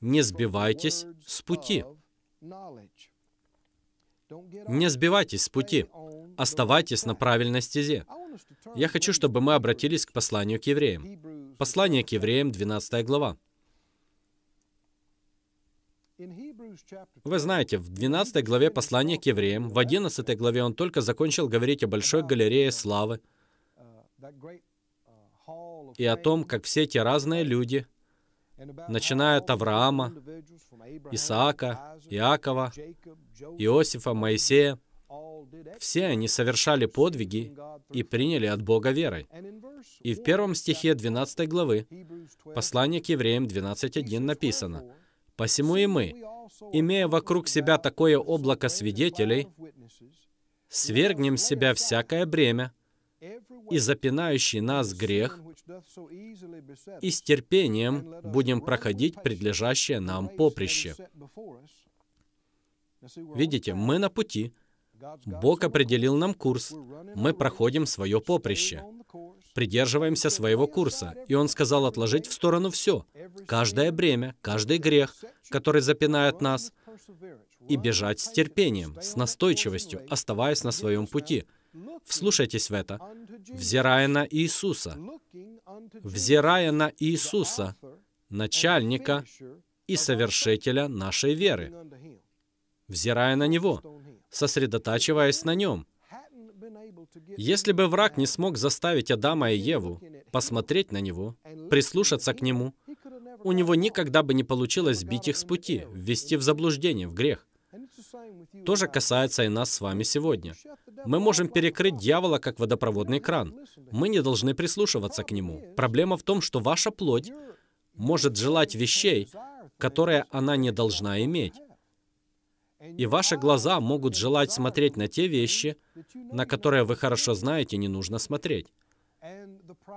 Не сбивайтесь с пути. Не сбивайтесь с пути. Оставайтесь на правильной стезе. Я хочу, чтобы мы обратились к посланию к евреям. Послание к евреям, 12 глава.
Вы
знаете, в 12 главе послания к евреям, в 11 главе он только закончил говорить о большой галерее славы, Uh, и о том, как все эти разные люди, начиная от Авраама, Исаака, Иакова, Иосифа, Моисея, все они совершали подвиги и приняли от Бога верой. И в первом стихе 12 главы, послание к евреям 12.1 написано, «Посему и мы, имея вокруг себя такое облако свидетелей, свергнем с себя всякое бремя, и запинающий нас грех, и с терпением будем проходить предлежащее нам поприще. Видите, мы на пути. Бог определил нам курс. Мы проходим свое поприще. Придерживаемся своего курса. И Он сказал отложить в сторону все. Каждое бремя, каждый грех, который запинает нас. И бежать с терпением, с настойчивостью, оставаясь на своем пути – Вслушайтесь в это. Взирая на Иисуса. Взирая на Иисуса, начальника и совершителя нашей веры. Взирая на Него, сосредотачиваясь на Нем. Если бы враг не смог заставить Адама и Еву посмотреть на Него, прислушаться к Нему, у него никогда бы не получилось сбить их с пути, ввести в заблуждение, в грех. То же касается и нас с вами сегодня. Мы можем перекрыть дьявола как водопроводный кран. Мы не должны прислушиваться к нему. Проблема в том, что ваша плоть может желать вещей, которые она не должна иметь. И ваши глаза могут желать смотреть на те вещи, на которые вы хорошо знаете, не нужно смотреть.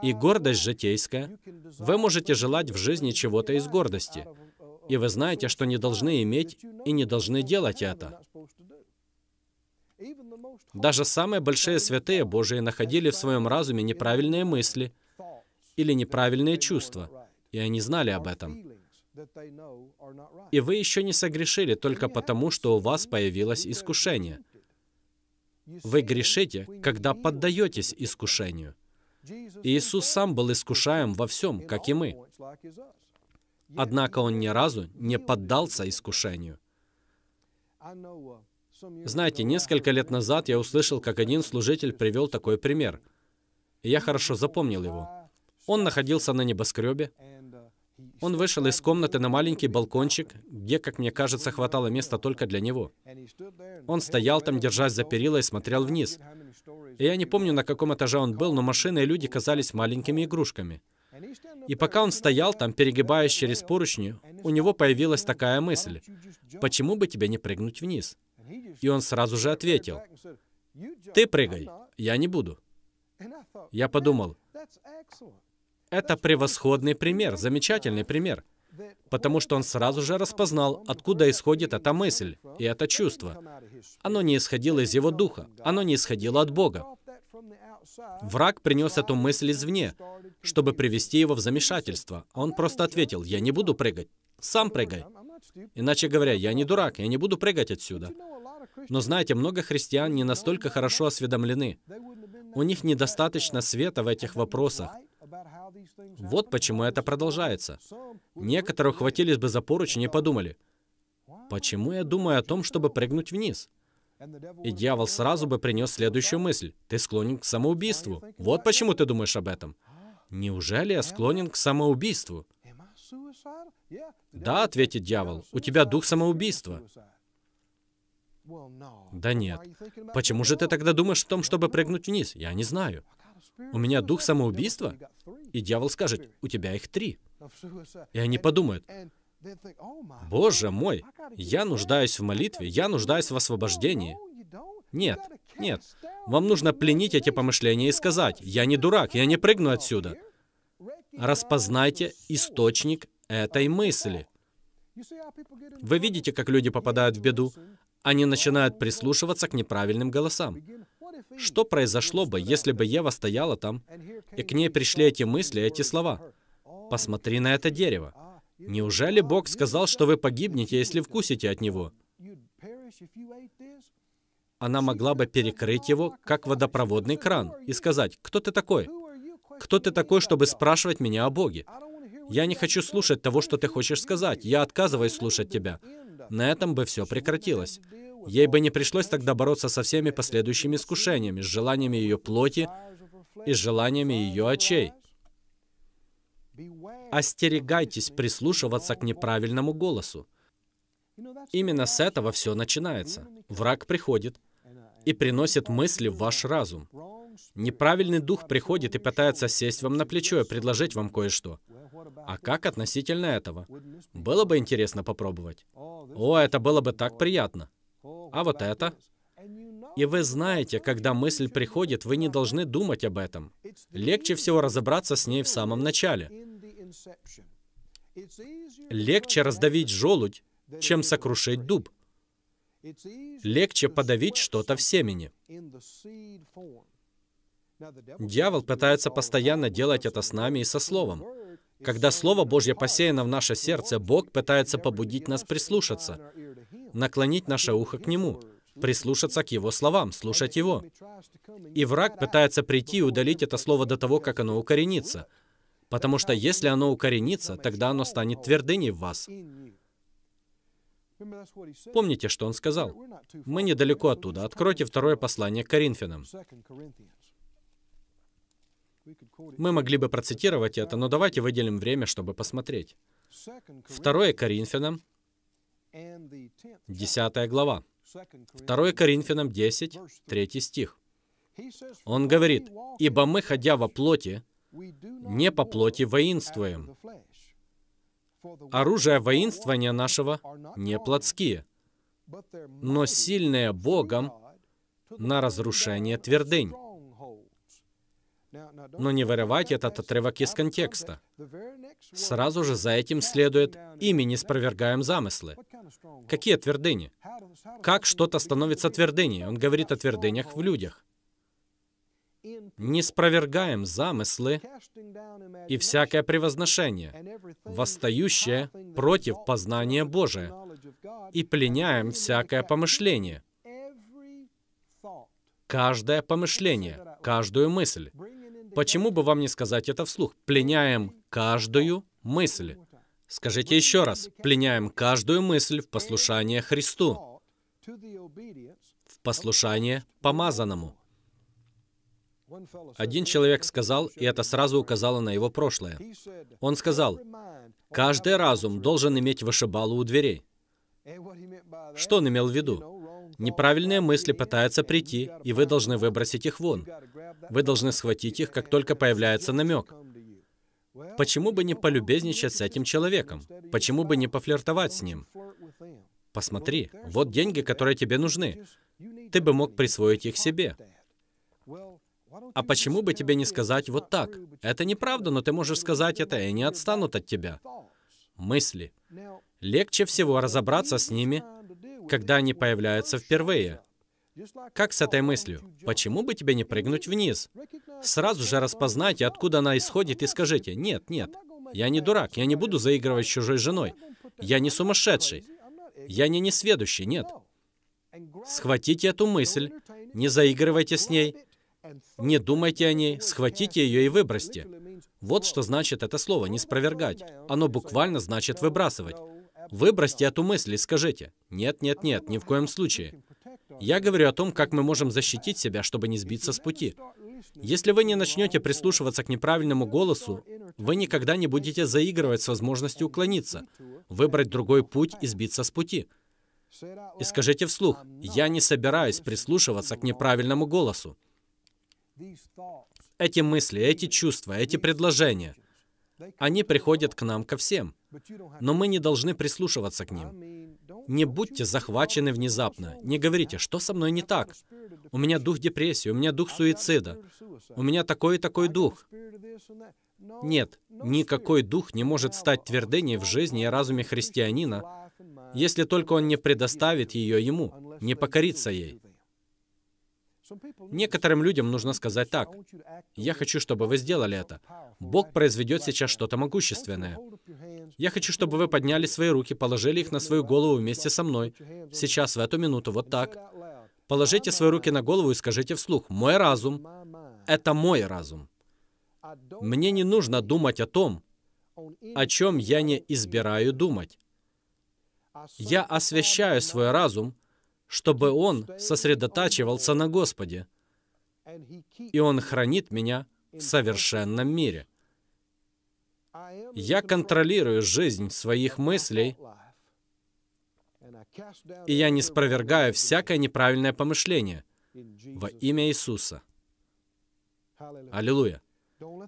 И гордость житейская. Вы можете желать в жизни чего-то из гордости. И вы знаете, что не должны иметь и не должны делать это. Даже самые большие святые Божии находили в своем разуме неправильные мысли или неправильные чувства, и они знали об этом. И вы еще не согрешили только потому, что у вас появилось искушение. Вы грешите, когда поддаетесь искушению. Иисус сам был искушаем во всем, как и мы. Однако Он ни разу не поддался искушению. Знаете, несколько лет назад я услышал, как один служитель привел такой пример. я хорошо запомнил его. Он находился на небоскребе. Он вышел из комнаты на маленький балкончик, где, как мне кажется, хватало места только для него. Он стоял там, держась за перила и смотрел вниз. И я не помню, на каком этаже он был, но машины и люди казались маленькими игрушками. И пока он стоял там, перегибаясь через поручни, у него появилась такая мысль. Почему бы тебе не прыгнуть вниз? И он сразу же ответил, «Ты прыгай, я не буду».
Я подумал,
это превосходный пример, замечательный пример, потому что он сразу же распознал, откуда исходит эта мысль и это чувство. Оно не исходило из его духа, оно не исходило от Бога. Враг принес эту мысль извне, чтобы привести его в замешательство. он просто ответил, «Я не буду прыгать, сам прыгай». Иначе говоря, я не дурак, я не буду прыгать отсюда. Но знаете, много христиан не настолько хорошо осведомлены. У них недостаточно света в этих вопросах. Вот почему это продолжается. Некоторые хватились бы за поручень и подумали, почему я думаю о том, чтобы прыгнуть вниз? И дьявол сразу бы принес следующую мысль. Ты склонен к самоубийству. Вот почему ты думаешь об этом. Неужели я склонен к самоубийству? Да, ответит дьявол, у тебя дух самоубийства. Да нет. Почему же ты тогда думаешь о том, чтобы прыгнуть вниз? Я не знаю. У меня дух самоубийства? И дьявол скажет, у тебя их три.
И они подумают, oh,
Боже мой, я нуждаюсь в молитве, я нуждаюсь в освобождении. Нет, нет. Вам нужно пленить эти помышления и сказать, я не дурак, я не прыгну отсюда. Распознайте источник этой мысли. Вы видите, как люди попадают в беду? Они начинают прислушиваться к неправильным голосам. Что произошло бы, если бы Ева стояла там, и к ней пришли эти мысли, эти слова? «Посмотри на это дерево. Неужели Бог сказал, что вы погибнете, если вкусите от него?» Она могла бы перекрыть его, как водопроводный кран, и сказать, «Кто ты такой? Кто ты такой, чтобы спрашивать меня о Боге? Я не хочу слушать того, что ты хочешь сказать. Я отказываюсь слушать тебя. На этом бы все прекратилось. Ей бы не пришлось тогда бороться со всеми последующими искушениями, с желаниями ее плоти и с желаниями ее очей. Остерегайтесь прислушиваться к неправильному голосу. Именно с этого все начинается. Враг приходит и приносит мысли в ваш разум. Неправильный дух приходит и пытается сесть вам на плечо и предложить вам кое-что. А как относительно этого? Было бы интересно попробовать. О, это было бы так приятно. А вот это? И вы знаете, когда мысль приходит, вы не должны думать об этом. Легче всего разобраться с ней в самом начале. Легче раздавить желудь, чем сокрушить дуб. Легче подавить что-то в семени. Дьявол пытается постоянно делать это с нами и со словом. Когда Слово Божье посеяно в наше сердце, Бог пытается побудить нас прислушаться, наклонить наше ухо к Нему, прислушаться к Его словам, слушать Его. И враг пытается прийти и удалить это слово до того, как оно укоренится. Потому что если оно укоренится, тогда оно станет твердыней в вас.
Помните, что он сказал?
Мы недалеко оттуда. Откройте второе послание к Коринфянам. Мы могли бы процитировать это, но давайте выделим время, чтобы посмотреть. 2 Коринфянам, 10 глава. 2 Коринфянам 10, 3 стих. Он говорит, «Ибо мы, ходя во плоти, не по плоти воинствуем. Оружие воинствования нашего не плотские, но сильное Богом на разрушение твердынь». Но не вырывайте этот отрывок из контекста. Сразу же за этим следует «ими не спровергаем замыслы». Какие твердыни? Как что-то становится твердыней? Он говорит о твердынях в людях. «Не спровергаем замыслы и всякое превозношение, восстающее против познания Божия, и пленяем всякое помышление, каждое помышление, каждую мысль, Почему бы вам не сказать это вслух? Пленяем каждую мысль. Скажите еще раз. Пленяем каждую мысль в послушание Христу. В послушание помазанному. Один человек сказал, и это сразу указало на его прошлое. Он сказал, «Каждый разум должен иметь вышибалу у дверей». Что он имел в виду? Неправильные мысли пытаются прийти, и вы должны выбросить их вон. Вы должны схватить их, как только появляется намек. Почему бы не полюбезничать с этим человеком? Почему бы не пофлиртовать с ним? Посмотри, вот деньги, которые тебе нужны. Ты бы мог присвоить их себе. А почему бы тебе не сказать вот так? Это неправда, но ты можешь сказать это, и они отстанут от тебя. Мысли. Легче всего разобраться с ними, когда они появляются впервые. Как с этой мыслью? Почему бы тебе не прыгнуть вниз? Сразу же распознайте, откуда она исходит, и скажите, нет, нет, я не дурак, я не буду заигрывать с чужой женой. Я не сумасшедший. Я не несведущий, нет. Схватите эту мысль, не заигрывайте с ней, не думайте о ней, схватите ее и выбросьте. Вот что значит это слово «не спровергать». Оно буквально значит «выбрасывать». Выбросьте эту мысль и скажите, нет, нет, нет, ни в коем случае. Я говорю о том, как мы можем защитить себя, чтобы не сбиться с пути. Если вы не начнете прислушиваться к неправильному голосу, вы никогда не будете заигрывать с возможностью уклониться, выбрать другой путь и сбиться с пути. И скажите вслух, я не собираюсь прислушиваться к неправильному голосу. Эти мысли, эти чувства, эти предложения, они приходят к нам ко всем, но мы не должны прислушиваться к ним. Не будьте захвачены внезапно. Не говорите, что со мной не так. У меня дух депрессии, у меня дух суицида, у меня такой и такой дух. Нет, никакой дух не может стать твердыней в жизни и разуме христианина, если только он не предоставит ее ему, не покорится ей. Некоторым людям нужно сказать так. Я хочу, чтобы вы сделали это. Бог произведет сейчас что-то могущественное. Я хочу, чтобы вы подняли свои руки, положили их на свою голову вместе со мной. Сейчас, в эту минуту, вот так. Положите свои руки на голову и скажите вслух, «Мой разум — это мой разум. Мне не нужно думать о том, о чем я не избираю думать. Я освящаю свой разум, чтобы он сосредотачивался на Господе, и он хранит меня в совершенном мире». Я контролирую жизнь своих мыслей, и я не спровергаю всякое неправильное помышление во имя Иисуса. Аллилуйя.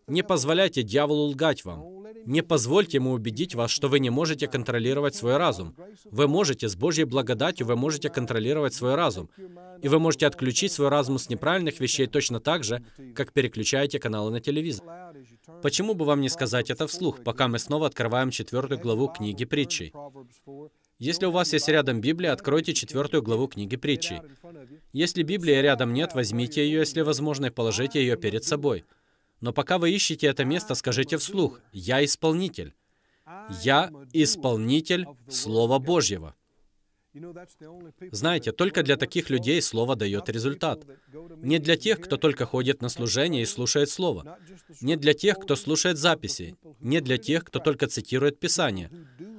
Не позволяйте дьяволу лгать вам. Не позвольте ему убедить вас, что вы не можете контролировать свой разум. Вы можете, с Божьей благодатью, вы можете контролировать свой разум. И вы можете отключить свой разум с неправильных вещей точно так же, как переключаете каналы на телевизор. Почему бы вам не сказать это вслух, пока мы снова открываем четвертую главу книги притчей? Если у вас есть рядом Библия, откройте четвертую главу книги притчей. Если Библии рядом нет, возьмите ее, если возможно, и положите ее перед собой. Но пока вы ищете это место, скажите вслух, «Я исполнитель». «Я исполнитель Слова Божьего». Знаете, только для таких людей слово дает результат. Не для тех, кто только ходит на служение и слушает слово. Не для тех, кто слушает записи. Не для тех, кто только цитирует Писание.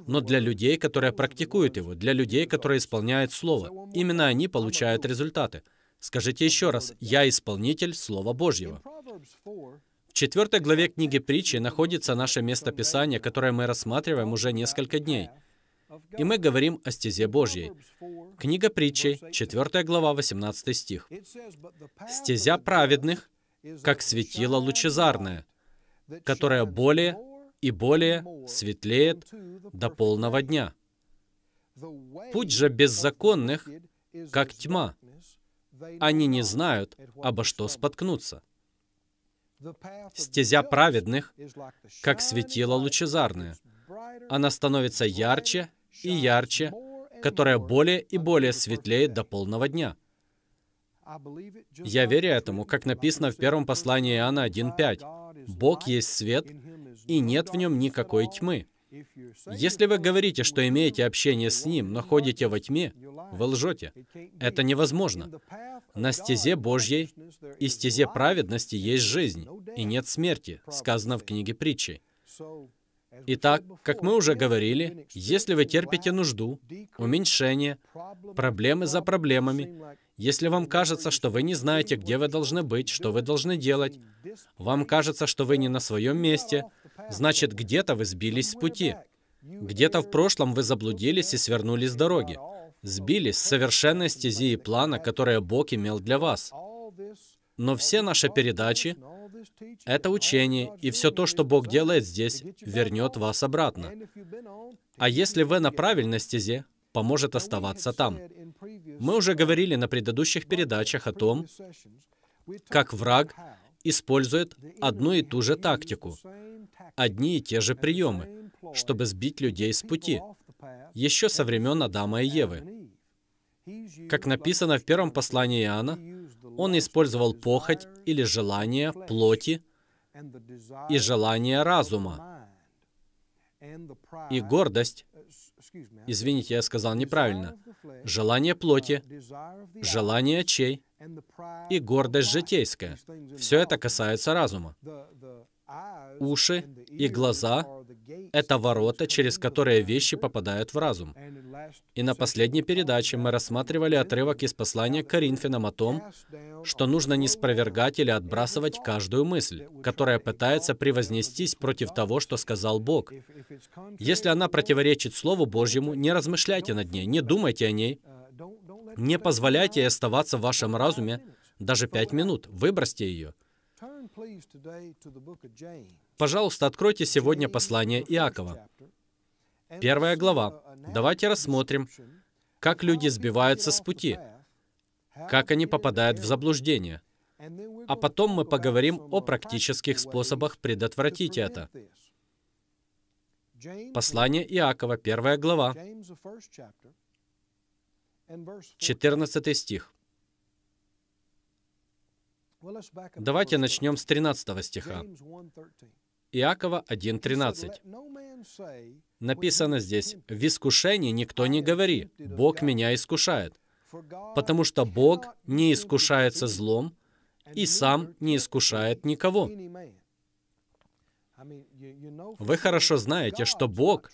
Но для людей, которые практикуют его, для людей, которые исполняют слово. Именно они получают результаты. Скажите еще раз, «Я исполнитель Слова Божьего». В четвертой главе книги притчи находится наше место Писания, которое мы рассматриваем уже несколько дней – и мы говорим о стезе Божьей. Книга притчи, 4 глава, 18 стих. «Стезя праведных, как светило лучезарное, которое более и более светлеет до полного дня. Путь же беззаконных, как тьма. Они не знают, обо что споткнуться. Стезя праведных, как светило лучезарное. Она становится ярче и ярче, которая более и более светлеет до полного дня. Я верю этому, как написано в первом послании Иоанна 1.5. «Бог есть свет, и нет в нем никакой тьмы». Если вы говорите, что имеете общение с Ним, но ходите во тьме, вы лжете. Это невозможно. На стезе Божьей и стезе праведности есть жизнь, и нет смерти, сказано в книге притчей. Итак, как мы уже говорили, если вы терпите нужду, уменьшение, проблемы за проблемами, если вам кажется, что вы не знаете, где вы должны быть, что вы должны делать, вам кажется, что вы не на своем месте, значит, где-то вы сбились с пути. Где-то в прошлом вы заблудились и свернули с дороги. Сбились с совершенной стези и плана, которые Бог имел для вас. Но все наши передачи, это учение, и все то, что Бог делает здесь, вернет вас обратно. А если вы на правильной стезе, поможет оставаться там. Мы уже говорили на предыдущих передачах о том, как враг использует одну и ту же тактику, одни и те же приемы, чтобы сбить людей с пути, еще со времен Адама и Евы. Как написано в первом послании Иоанна, он использовал похоть или желание плоти и желание разума и гордость. Извините, я сказал неправильно. Желание плоти, желание чей и гордость житейская. Все это касается разума. Уши и глаза — это ворота, через которые вещи попадают в разум. И на последней передаче мы рассматривали отрывок из послания к Коринфянам о том, что нужно не спровергать или отбрасывать каждую мысль, которая пытается превознестись против того, что сказал Бог. Если она противоречит Слову Божьему, не размышляйте над ней, не думайте о ней, не позволяйте ей оставаться в вашем разуме даже пять минут, выбросьте ее. Пожалуйста, откройте сегодня послание Иакова. Первая глава. Давайте рассмотрим, как люди сбиваются с пути, как они попадают в заблуждение. А потом мы поговорим о практических способах предотвратить это. Послание Иакова, первая глава, 14 стих. Давайте начнем с 13 стиха. Иакова 1.13. Написано здесь, «В искушении никто не говори, Бог меня искушает, потому что Бог не искушается злом и сам не искушает никого». Вы хорошо знаете, что Бог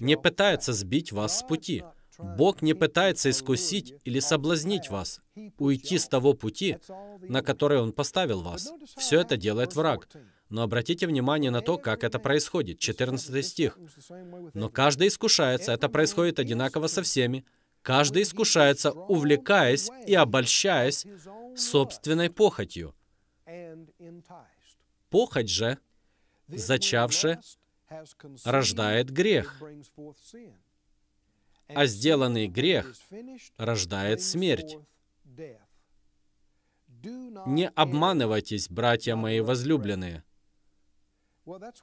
не пытается сбить вас с пути. Бог не пытается искусить или соблазнить вас, уйти с того пути, на который Он поставил вас. Все это делает враг. Но обратите внимание на то, как это происходит. 14 стих. «Но каждый искушается, это происходит одинаково со всеми. Каждый искушается, увлекаясь и обольщаясь собственной похотью. Похоть же, зачавши, рождает грех,
а сделанный грех рождает смерть.
Не обманывайтесь, братья мои возлюбленные.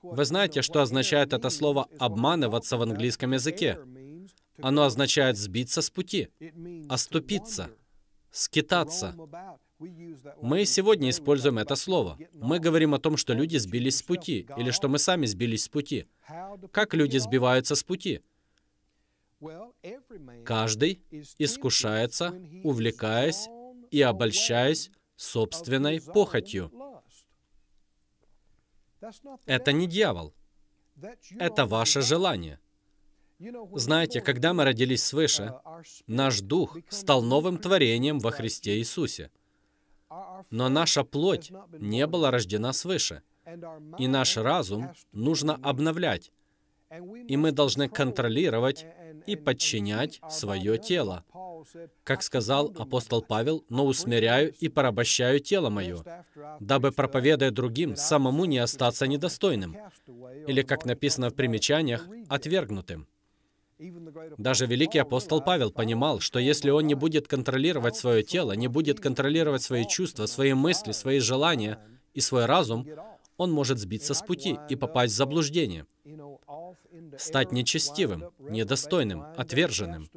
Вы знаете, что означает это слово «обманываться» в английском языке? Оно означает «сбиться с пути», «оступиться», «скитаться». Мы сегодня используем это слово. Мы говорим о том, что люди сбились с пути, или что мы сами сбились с пути. Как люди сбиваются с пути? Каждый искушается, увлекаясь и обольщаясь собственной похотью. Это не дьявол. Это ваше желание. Знаете, когда мы родились свыше, uh, наш дух стал новым творением во Христе Иисусе. Но наша плоть не была рождена свыше, и наш разум нужно обновлять, и мы должны контролировать и подчинять свое тело. Как сказал апостол Павел, «Но усмиряю и порабощаю тело мое, дабы, проповедуя другим, самому не остаться недостойным». Или, как написано в примечаниях, «отвергнутым». Даже великий апостол Павел понимал, что если он не будет контролировать свое тело, не будет контролировать свои чувства, свои мысли, свои желания и свой разум, он может сбиться с пути и попасть в заблуждение, стать нечестивым, недостойным, отверженным.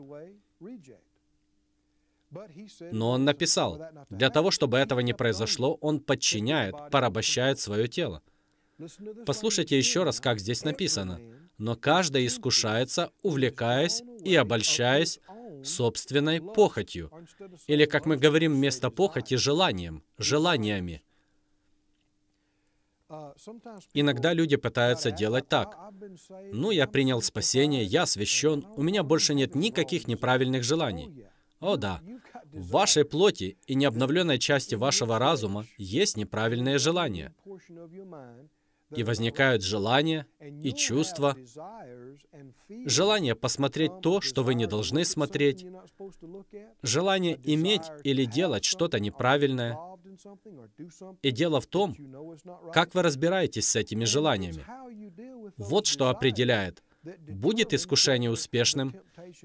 Но он написал, для того, чтобы этого не произошло, он подчиняет, порабощает свое тело. Послушайте еще раз, как здесь написано. «Но каждый искушается, увлекаясь и обольщаясь собственной похотью». Или, как мы говорим, вместо похоти – желанием, желаниями. Иногда люди пытаются делать так. Ну, я принял спасение, я освящен, у меня больше нет никаких неправильных желаний. О да, в вашей плоти и необновленной части вашего разума есть неправильные желания. И возникают желания и чувства, желание посмотреть то, что вы не должны смотреть, желание иметь или делать что-то неправильное, и дело в том, как вы разбираетесь с этими желаниями. Вот что определяет, будет искушение успешным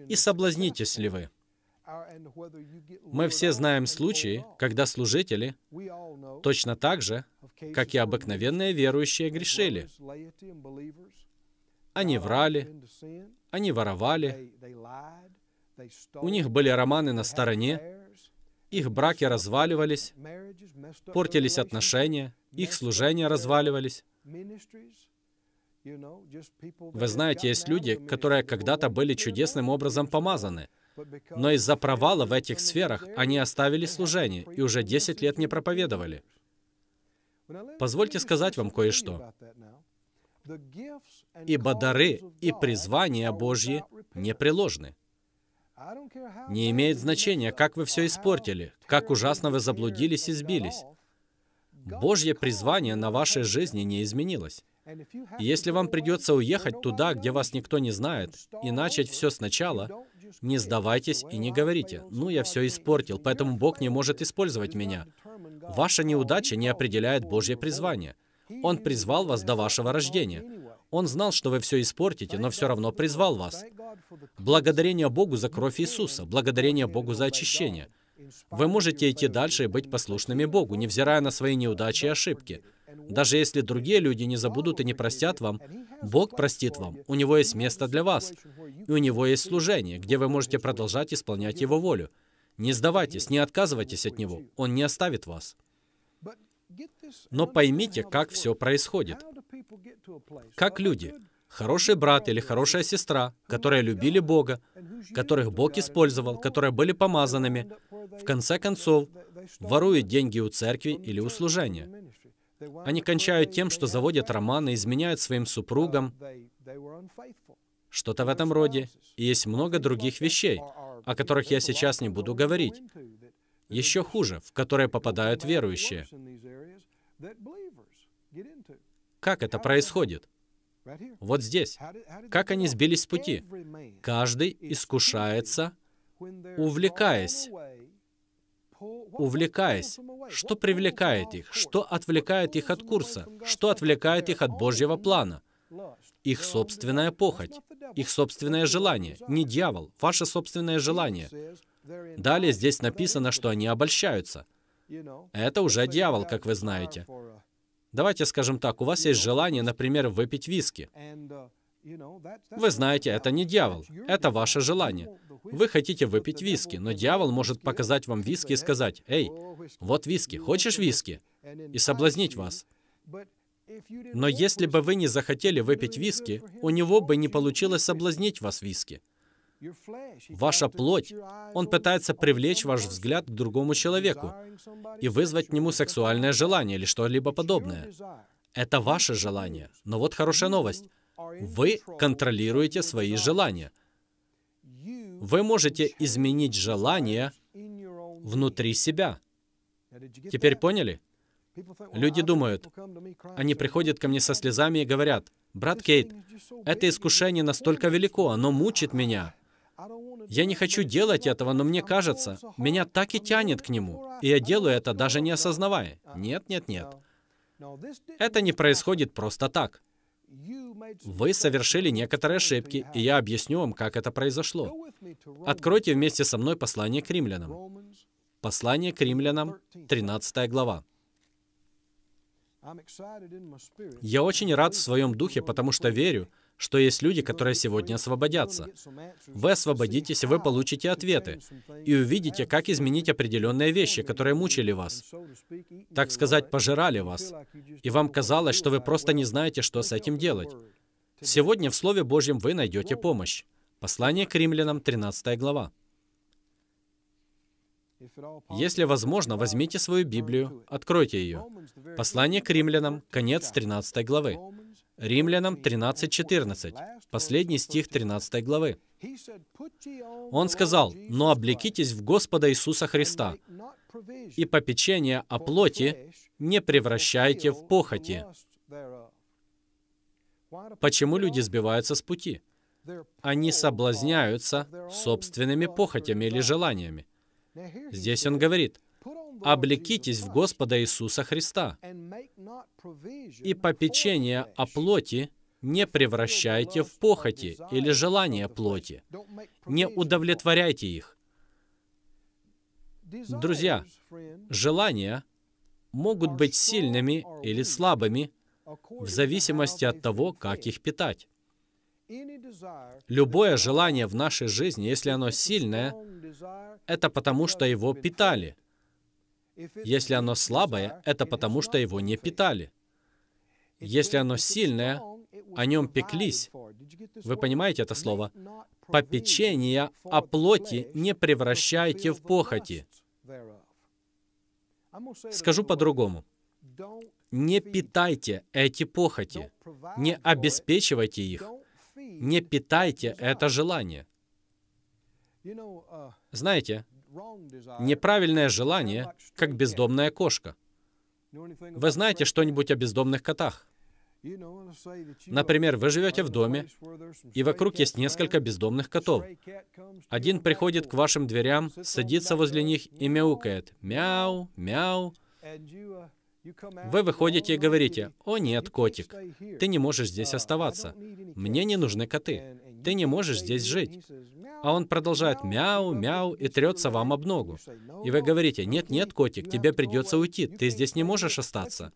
и соблазнитесь ли вы. Мы все знаем случаи, когда служители, точно так же, как и обыкновенные верующие, грешили. Они врали,
они воровали, у них были
романы на стороне, их браки разваливались, портились отношения, их служения разваливались. Вы знаете, есть люди, которые когда-то были чудесным образом помазаны, но из-за провала в этих сферах они оставили служение и уже 10 лет не проповедовали. Позвольте сказать вам кое-что. Ибо дары и призвания Божьи непреложны. Не имеет значения, как вы все испортили, как ужасно вы заблудились и сбились. Божье призвание на вашей жизни не изменилось. если вам придется уехать туда, где вас никто не знает, и начать все сначала, не сдавайтесь и не говорите, «Ну, я все испортил, поэтому Бог не может использовать меня». Ваша неудача не определяет Божье призвание. Он призвал вас до вашего рождения. Он знал, что вы все испортите, но все равно призвал вас. Благодарение Богу за кровь Иисуса, благодарение Богу за очищение. Вы можете идти дальше и быть послушными Богу, невзирая на свои неудачи и ошибки. Даже если другие люди не забудут и не простят вам, Бог простит вам. У Него есть место для вас. И у Него есть служение, где вы можете продолжать исполнять Его волю. Не сдавайтесь, не отказывайтесь от Него. Он не оставит вас. Но поймите, как все происходит. Как люди, хороший брат или хорошая сестра, которые любили Бога, которых Бог использовал, которые были помазанными, в конце концов, воруют деньги у церкви или у служения. Они кончают тем, что заводят романы, изменяют своим супругам, что-то в этом роде. И есть много других вещей, о которых я сейчас не буду говорить. Еще хуже, в которые попадают верующие. Как это происходит? Вот здесь. Как они сбились с пути? Каждый искушается, увлекаясь. Увлекаясь. Что привлекает их? Что отвлекает их от курса? Что отвлекает их от Божьего плана? Их собственная похоть, их собственное желание. Не дьявол, ваше собственное желание. Далее здесь написано, что они обольщаются. Это уже дьявол, как вы знаете. Давайте скажем так, у вас есть желание, например, выпить виски. Вы знаете, это не дьявол, это ваше желание. Вы хотите выпить виски, но дьявол может показать вам виски и сказать, «Эй, вот виски, хочешь виски?» и соблазнить вас. Но если бы вы не захотели выпить виски, у него бы не получилось соблазнить вас виски ваша плоть. Он пытается привлечь ваш взгляд к другому человеку и вызвать к нему сексуальное желание или что-либо подобное. Это ваше желание. Но вот хорошая новость. Вы контролируете свои желания. Вы можете изменить желание внутри себя. Теперь поняли? Люди думают, они приходят ко мне со слезами и говорят, «Брат Кейт, это искушение настолько велико, оно мучит меня». Я не хочу делать этого, но мне кажется, меня так и тянет к нему, и я делаю это даже не осознавая. Нет, нет, нет. Это не происходит просто так. Вы совершили некоторые ошибки, и я объясню вам, как это произошло. Откройте вместе со мной послание к римлянам. Послание к римлянам, 13 глава. Я очень рад в своем духе, потому что верю, что есть люди, которые сегодня освободятся. Вы освободитесь, вы получите ответы, и увидите, как изменить определенные вещи, которые мучили вас, так сказать, пожирали вас, и вам казалось, что вы просто не знаете, что с этим делать. Сегодня в Слове Божьем вы найдете помощь. Послание к римлянам, 13 глава. Если возможно, возьмите свою Библию, откройте ее. Послание к римлянам, конец 13 главы. Римлянам 13.14, последний стих 13 главы. Он сказал, «Но облекитесь в Господа Иисуса Христа, и попечение о плоти не превращайте в похоти». Почему люди сбиваются с пути? Они соблазняются собственными похотями или желаниями. Здесь он говорит, облекитесь в Господа Иисуса Христа. И попечение о плоти не превращайте в похоти или желания плоти. Не удовлетворяйте их. Друзья, желания могут быть сильными или слабыми в зависимости от того, как их питать. Любое желание в нашей жизни, если оно сильное, это потому, что его питали – если оно слабое, это потому, что его не питали. Если оно сильное, о нем пеклись. Вы понимаете это слово? Попечение о плоти не превращайте в похоти. Скажу по-другому. Не питайте эти похоти, не обеспечивайте их, не питайте это желание. Знаете, Неправильное желание, как бездомная кошка. Вы знаете что-нибудь о бездомных котах? Например, вы живете в доме, и вокруг есть несколько бездомных котов. Один приходит к вашим дверям, садится возле них и мяукает. Мяу, мяу. Вы выходите и говорите, «О нет, котик, ты не можешь здесь оставаться. Мне не нужны коты. Ты не можешь здесь жить» а он продолжает мяу-мяу и трется вам об ногу. И вы говорите, нет-нет, котик, тебе придется уйти, ты здесь не можешь остаться.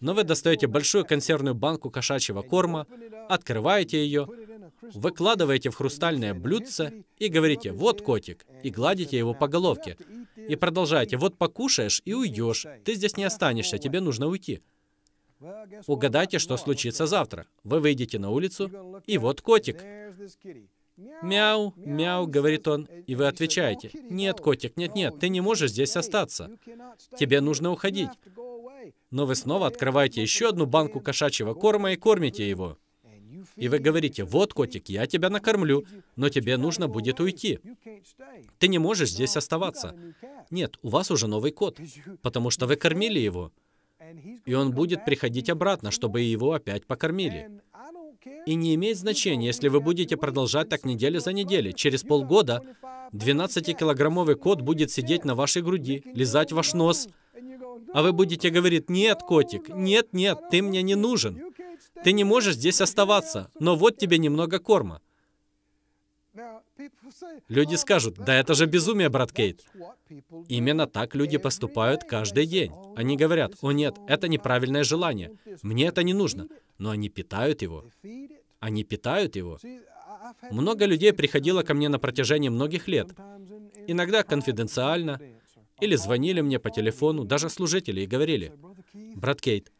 Но вы достаете большую консервную банку кошачьего корма, открываете ее, выкладываете в хрустальное блюдце и говорите «вот котик» и гладите его по головке. И продолжаете «вот покушаешь и уйдешь, ты здесь не останешься, тебе нужно уйти». Угадайте, что случится завтра. Вы выйдете на улицу, и вот котик. «Мяу, мяу», — говорит он, и вы отвечаете, «Нет, котик, нет-нет, ты не можешь здесь остаться. Тебе нужно уходить». Но вы снова открываете еще одну банку кошачьего корма и кормите его. И вы говорите, «Вот, котик, я тебя накормлю, но тебе нужно будет уйти. Ты не можешь здесь оставаться». Нет, у вас уже новый кот, потому что вы кормили его. И он будет приходить обратно, чтобы его опять покормили. И не имеет значения, если вы будете продолжать так неделю за неделей. Через полгода 12-килограммовый кот будет сидеть на вашей груди, лизать ваш нос, а вы будете говорить, нет, котик, нет, нет, ты мне не нужен. Ты не можешь здесь оставаться, но вот тебе немного корма. Люди скажут, да это же безумие, брат Кейт. Именно так люди поступают каждый день. Они говорят, о нет, это неправильное желание, мне это не нужно. Но они питают его. Они питают его. Много людей приходило ко мне на протяжении многих лет. Иногда конфиденциально. Или звонили мне по телефону, даже служители, и говорили, «Брат Кейт,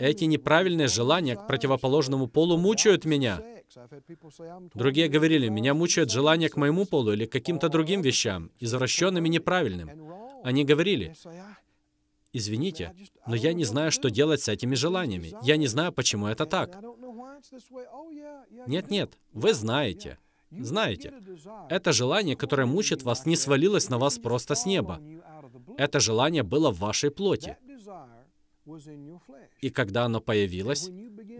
эти неправильные желания к противоположному полу мучают меня. Другие говорили, меня мучает желание к моему полу или к каким-то другим вещам, извращенным и неправильным. Они говорили, извините, но я не знаю, что делать с этими желаниями. Я не знаю, почему это так.
Oh, нет, нет,
вы знаете. Знаете, это желание, которое мучит вас, не свалилось на вас просто с неба. Это желание было в вашей плоти. И когда оно появилось,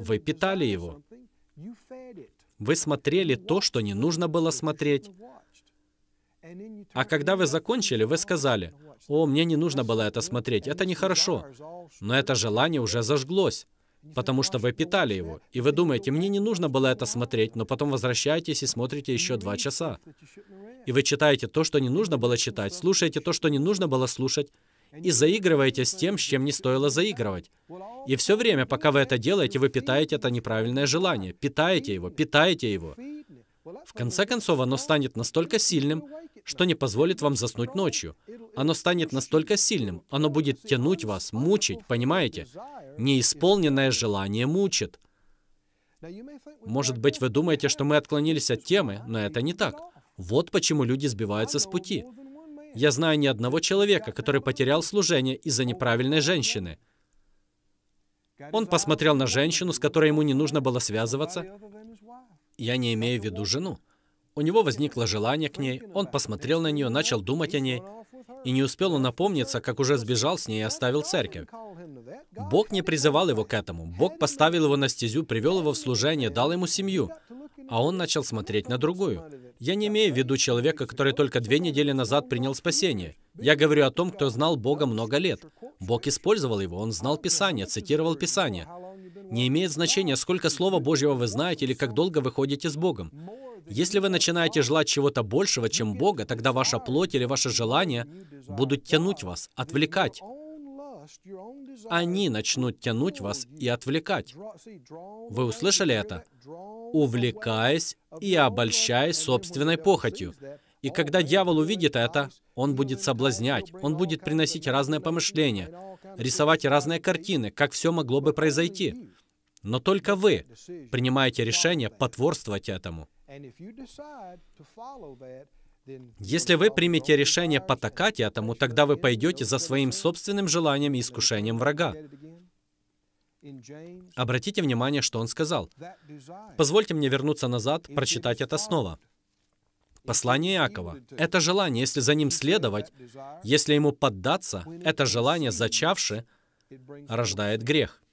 вы питали его. Вы смотрели то, что не нужно было смотреть. А когда вы закончили, вы сказали, «О, мне не нужно было это смотреть, это нехорошо». Но это желание уже зажглось, потому что вы питали его. И вы думаете, «Мне не нужно было это смотреть», но потом возвращаетесь и смотрите еще два часа. И вы читаете то, что не нужно было читать, слушаете то, что не нужно было слушать, и заигрываете с тем, с чем не стоило заигрывать. И все время, пока вы это делаете, вы питаете это неправильное желание, питаете его, питаете его. В конце концов, оно станет настолько сильным, что не позволит вам заснуть ночью. Оно станет настолько сильным, оно будет тянуть вас, мучить, понимаете? Неисполненное желание мучит. Может быть, вы думаете, что мы отклонились от темы, но это не так. Вот почему люди сбиваются с пути. Я знаю ни одного человека, который потерял служение из-за неправильной женщины. Он посмотрел на женщину, с которой ему не нужно было связываться. Я не имею в виду жену. У него возникло желание к ней, он посмотрел на нее, начал думать о ней, и не успел он напомниться, как уже сбежал с ней и оставил церковь. Бог не призывал его к этому. Бог поставил его на стезю, привел его в служение, дал ему семью а он начал смотреть на другую. Я не имею в виду человека, который только две недели назад принял спасение. Я говорю о том, кто знал Бога много лет. Бог использовал его, он знал Писание, цитировал Писание. Не имеет значения, сколько Слова Божьего вы знаете или как долго вы ходите с Богом. Если вы начинаете желать чего-то большего, чем Бога, тогда ваша плоть или ваши желания будут тянуть вас, отвлекать. Они начнут тянуть вас и отвлекать. Вы услышали это? Увлекаясь и обольщаясь собственной похотью. И когда дьявол увидит это, он будет соблазнять, он будет приносить разные помышления, рисовать разные картины, как все могло бы произойти. Но только вы принимаете решение потворствовать этому. Если вы примете решение потакать этому, тогда вы пойдете за своим собственным желанием и искушением врага. Обратите внимание, что он сказал. Позвольте мне вернуться назад, прочитать это снова. Послание Иакова. Это желание, если за ним следовать, если ему поддаться, это желание, зачавши, рождает грех.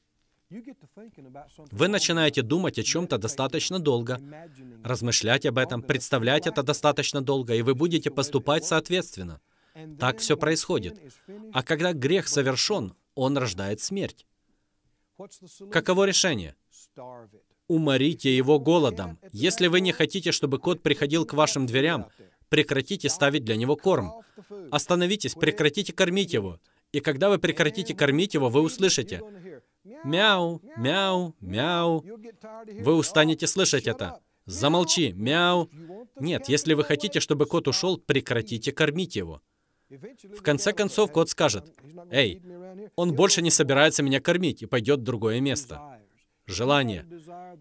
Вы начинаете думать о чем-то достаточно долго, размышлять об этом, представлять это достаточно долго, и вы будете поступать соответственно. Так все происходит. А когда грех совершен, он рождает смерть. Каково решение? Уморите его голодом. Если вы не хотите, чтобы кот приходил к вашим дверям, прекратите ставить для него корм. Остановитесь, прекратите кормить его. И когда вы прекратите кормить его, вы услышите, Мяу, мяу, мяу. Вы устанете слышать это. Замолчи, мяу. Нет, если вы хотите, чтобы кот ушел, прекратите кормить его. В конце концов, кот скажет, «Эй, он больше не собирается меня кормить и пойдет в другое место». Желание.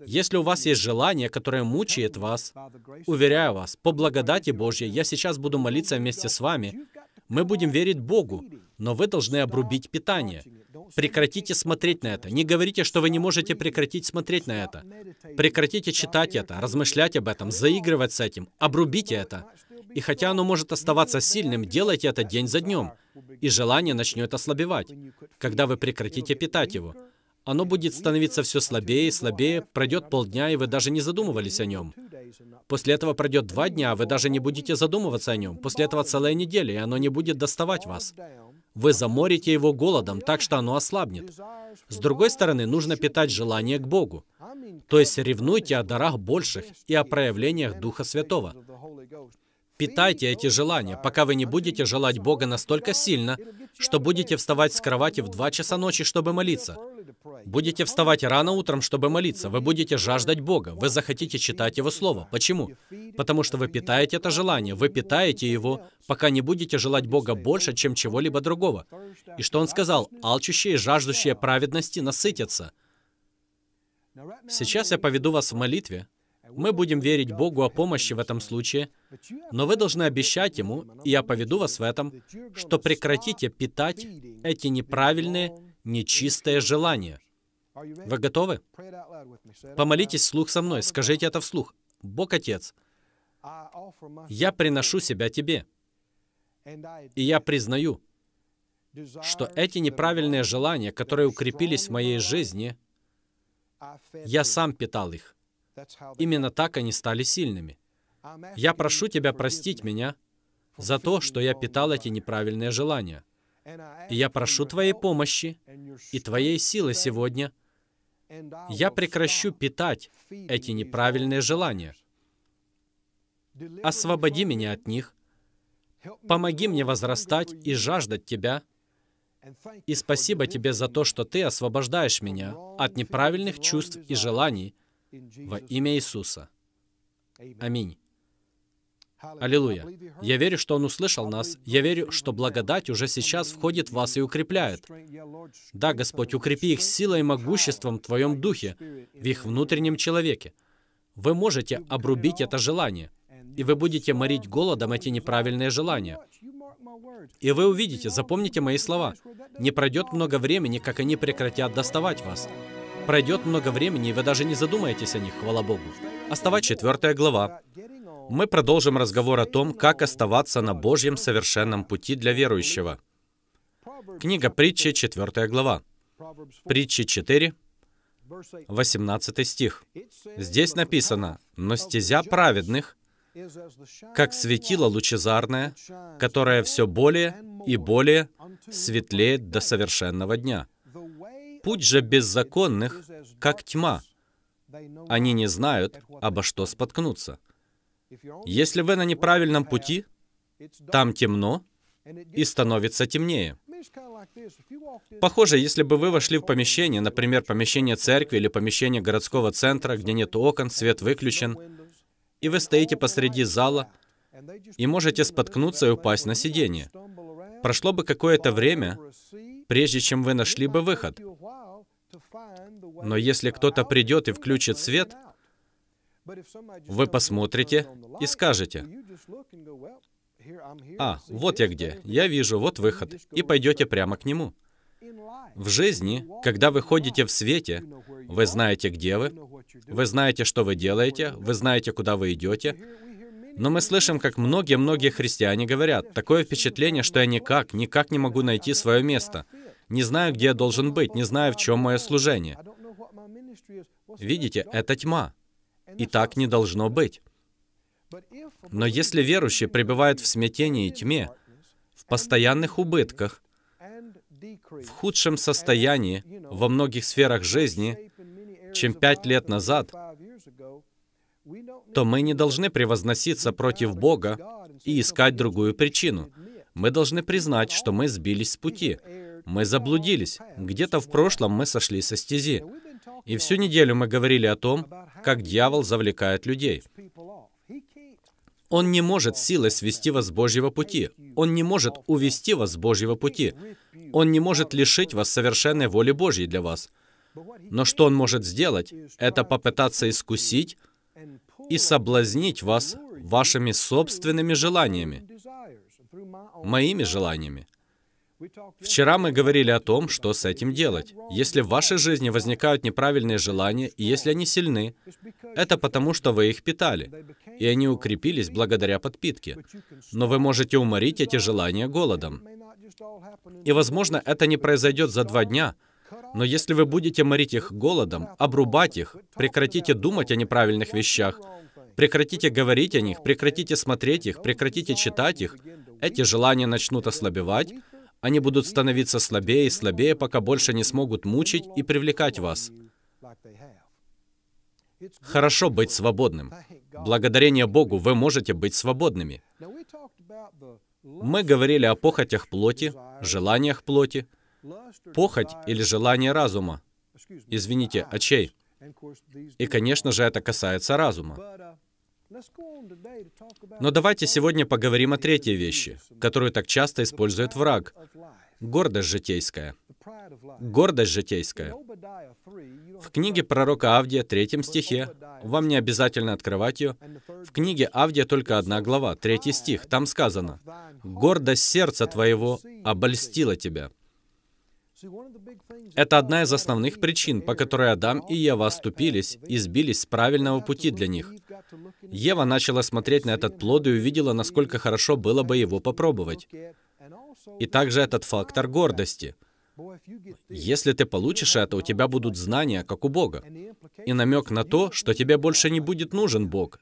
Если у вас есть желание, которое мучает вас, уверяю вас, по благодати Божьей, я сейчас буду молиться вместе с вами. Мы будем верить Богу, но вы должны обрубить питание. Прекратите смотреть на это. Не говорите, что вы не можете прекратить смотреть на это. Прекратите читать это, размышлять об этом, заигрывать с этим. Обрубите это. И хотя оно может оставаться сильным, делайте это день за днем. И желание начнет ослабевать, когда вы прекратите питать его. Оно будет становиться все слабее и слабее, пройдет полдня, и вы даже не задумывались о нем. После этого пройдет два дня, а вы даже не будете задумываться о нем. После этого целая неделя, и оно не будет доставать вас. Вы заморите его голодом, так что оно ослабнет. С другой стороны, нужно питать желание к Богу. То есть ревнуйте о дарах больших и о проявлениях Духа Святого. Питайте эти желания, пока вы не будете желать Бога настолько сильно, что будете вставать с кровати в 2 часа ночи, чтобы молиться. Будете вставать рано утром, чтобы молиться. Вы будете жаждать Бога. Вы захотите читать Его Слово. Почему? Потому что вы питаете это желание. Вы питаете его, пока не будете желать Бога больше, чем чего-либо другого. И что Он сказал? «Алчущие, жаждущие праведности насытятся». Сейчас я поведу вас в молитве. Мы будем верить Богу о помощи в этом случае, но вы должны обещать Ему, и я поведу вас в этом, что прекратите питать эти неправильные, нечистое желание. Вы готовы? Помолитесь вслух со мной, скажите это вслух. Бог Отец, я приношу себя Тебе. И я признаю, что эти неправильные желания, которые укрепились в моей жизни, я сам питал их. Именно так они стали сильными. Я прошу Тебя простить меня за то, что я питал эти неправильные желания я прошу Твоей помощи и Твоей силы сегодня. Я прекращу питать эти неправильные желания. Освободи меня от них. Помоги мне возрастать и жаждать Тебя. И спасибо Тебе за то, что Ты освобождаешь меня от неправильных чувств и желаний во имя Иисуса. Аминь. Аллилуйя. Я верю, что Он услышал нас. Я верю, что благодать уже сейчас входит в вас и укрепляет. Да, Господь, укрепи их силой и могуществом в Твоем духе, в их внутреннем человеке. Вы можете обрубить это желание, и вы будете морить голодом эти неправильные желания. И вы увидите, запомните мои слова, не пройдет много времени, как они прекратят доставать вас. Пройдет много времени, и вы даже не задумаетесь о них, хвала Богу. Оставать Четвертая глава мы продолжим разговор о том, как оставаться на Божьем совершенном пути для верующего. Книга Притчи, 4 глава. Притчи 4, 18 стих. Здесь написано, «Но стезя праведных, как светило лучезарное, которое все более и более светлеет до совершенного дня. Путь же беззаконных, как тьма. Они не знают, обо что споткнуться». Если вы на неправильном пути, там темно и становится темнее. Похоже, если бы вы вошли в помещение, например, помещение церкви или помещение городского центра, где нет окон, свет выключен, и вы стоите посреди зала, и можете споткнуться и упасть на сиденье. Прошло бы какое-то время, прежде чем вы нашли бы выход. Но если кто-то придет и включит свет, вы посмотрите и скажете, «А, вот я где, я вижу, вот выход», и пойдете прямо к нему. В жизни, когда вы ходите в свете, вы знаете, где вы, вы знаете, что вы делаете, вы знаете, куда вы идете, но мы слышим, как многие-многие христиане говорят, такое впечатление, что я никак, никак не могу найти свое место. Не знаю, где я должен быть, не знаю, в чем мое служение. Видите, это тьма. И так не должно быть. Но если верующий пребывает в смятении и тьме, в постоянных убытках, в худшем состоянии во многих сферах жизни, чем пять лет назад, то мы не должны превозноситься против Бога и искать другую причину. Мы должны признать, что мы сбились с пути, мы заблудились, где-то в прошлом мы сошли со стези. И всю неделю мы говорили о том, как дьявол завлекает людей. Он не может силой свести вас с Божьего пути. Он не может увести вас с Божьего пути. Он не может лишить вас совершенной воли Божьей для вас. Но что он может сделать, это попытаться искусить и соблазнить вас вашими собственными желаниями, моими желаниями. Вчера мы говорили о том, что с этим делать. Если в вашей жизни возникают неправильные желания, и если они сильны, это потому, что вы их питали, и они укрепились благодаря подпитке. Но вы можете уморить эти желания голодом. И, возможно, это не произойдет за два дня, но если вы будете морить их голодом, обрубать их, прекратите думать о неправильных вещах, прекратите говорить о них, прекратите смотреть их, прекратите читать их, эти желания начнут ослабевать, они будут становиться слабее и слабее, пока больше не смогут мучить и привлекать вас. Хорошо быть свободным. Благодарение Богу вы можете быть свободными. Мы говорили о похотях плоти, желаниях плоти, похоть или желание разума. Извините, очей. И, конечно же, это касается разума. Но давайте сегодня поговорим о третьей вещи, которую так часто использует враг. Гордость житейская. Гордость житейская. В книге пророка Авдия, третьем стихе, вам не обязательно открывать ее, в книге Авдия только одна глава, третий стих, там сказано, «Гордость сердца твоего обольстила тебя». Это одна из основных причин, по которой Адам и Ева оступились и сбились с правильного пути для них. Ева начала смотреть на этот плод и увидела, насколько хорошо было бы его попробовать. И также этот фактор гордости. Если ты получишь это, у тебя будут знания, как у Бога. И намек на то, что тебе больше не будет нужен Бог,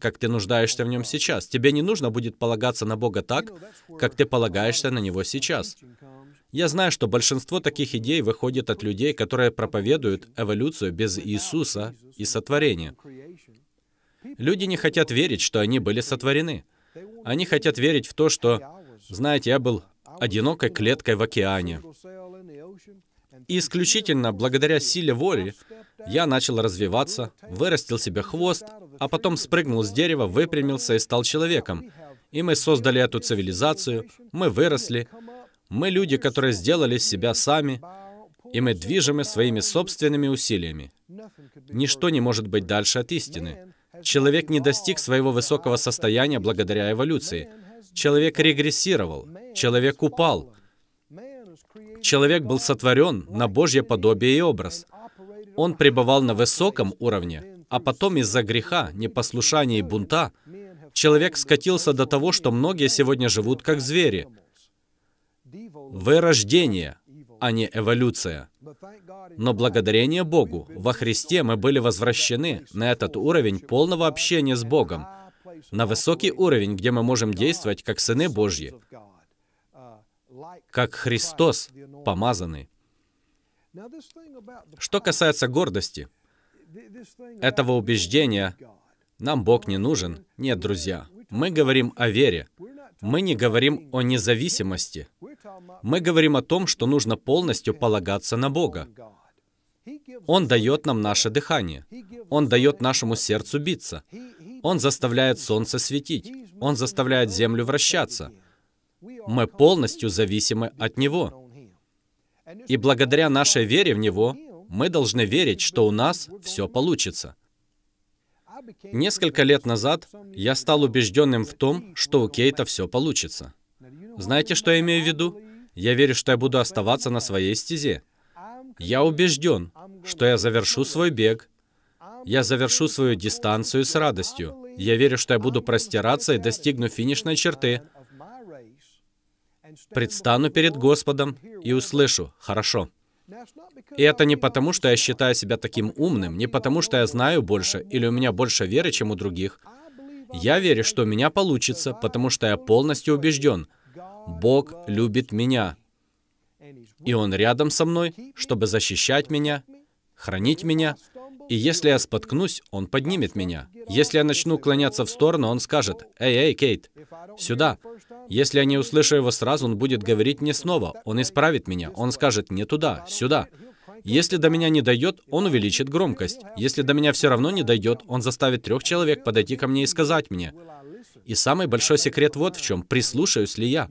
как ты нуждаешься в нем сейчас. Тебе не нужно будет полагаться на Бога так, как ты полагаешься на него сейчас. Я знаю, что большинство таких идей выходит от людей, которые проповедуют эволюцию без Иисуса и сотворения. Люди не хотят верить, что они были сотворены. Они хотят верить в то, что, знаете, я был одинокой клеткой в океане. И исключительно благодаря силе воли я начал развиваться, вырастил себе хвост, а потом спрыгнул с дерева, выпрямился и стал человеком. И мы создали эту цивилизацию, мы выросли, мы люди, которые сделали себя сами, и мы движимы своими собственными усилиями. Ничто не может быть дальше от истины. Человек не достиг своего высокого состояния благодаря эволюции. Человек регрессировал, человек упал. Человек был сотворен на Божье подобие и образ. Он пребывал на высоком уровне, а потом из-за греха, непослушания и бунта человек скатился до того, что многие сегодня живут как звери – вырождение, а не эволюция. Но благодарение Богу, во Христе мы были возвращены на этот уровень полного общения с Богом, на высокий уровень, где мы можем действовать как сыны Божьи, как Христос помазанный. Что касается гордости, этого убеждения, нам Бог не нужен, нет, друзья. Мы говорим о вере мы не говорим о независимости. Мы говорим о том, что нужно полностью полагаться на Бога. Он дает нам наше дыхание. Он дает нашему сердцу биться. Он заставляет солнце светить. Он заставляет землю вращаться. Мы полностью зависимы от Него. И благодаря нашей вере в Него мы должны верить, что у нас все получится. Несколько лет назад я стал убежденным в том, что у Кейта все получится. Знаете, что я имею в виду? Я верю, что я буду оставаться на своей стезе. Я убежден, что я завершу свой бег. Я завершу свою дистанцию с радостью. Я верю, что я буду простираться и достигну финишной черты. Предстану перед Господом и услышу «Хорошо». И это не потому, что я считаю себя таким умным, не потому, что я знаю больше или у меня больше веры, чем у других. Я верю, что у меня получится, потому что я полностью убежден. Бог любит меня. И Он рядом со мной, чтобы защищать меня, хранить меня, и если я споткнусь, он поднимет меня. Если я начну клоняться в сторону, он скажет, «Эй, эй, Кейт, сюда». Если я не услышу его сразу, он будет говорить мне снова. Он исправит меня. Он скажет, «Не туда, сюда». Если до меня не дойдет, он увеличит громкость. Если до меня все равно не дойдет, он заставит трех человек подойти ко мне и сказать мне. И самый большой секрет вот в чем. Прислушаюсь ли я?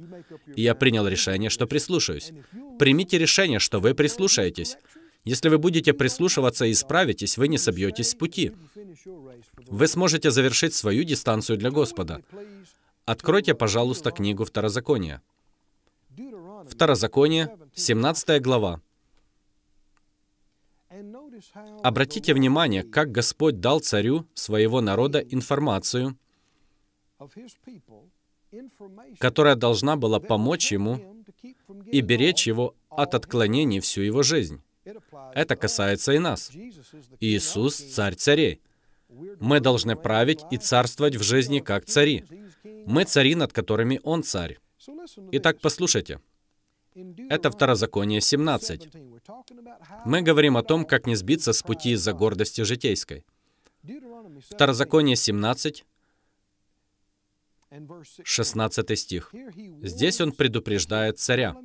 И я принял решение, что прислушаюсь. Примите решение, что вы прислушаетесь. Если вы будете прислушиваться и справитесь, вы не собьетесь с пути. Вы сможете завершить свою дистанцию для Господа. Откройте, пожалуйста, книгу Второзакония. Второзаконие, 17 глава. Обратите внимание, как Господь дал царю своего народа информацию, которая должна была помочь ему и беречь его от отклонений всю его жизнь. Это касается и нас. Иисус — царь царей. Мы должны править и царствовать в жизни как цари. Мы цари, над которыми Он царь. Итак, послушайте. Это Второзаконие 17. Мы говорим о том, как не сбиться с пути из-за гордости житейской. Второзаконие 17, 16 стих. Здесь он предупреждает царя.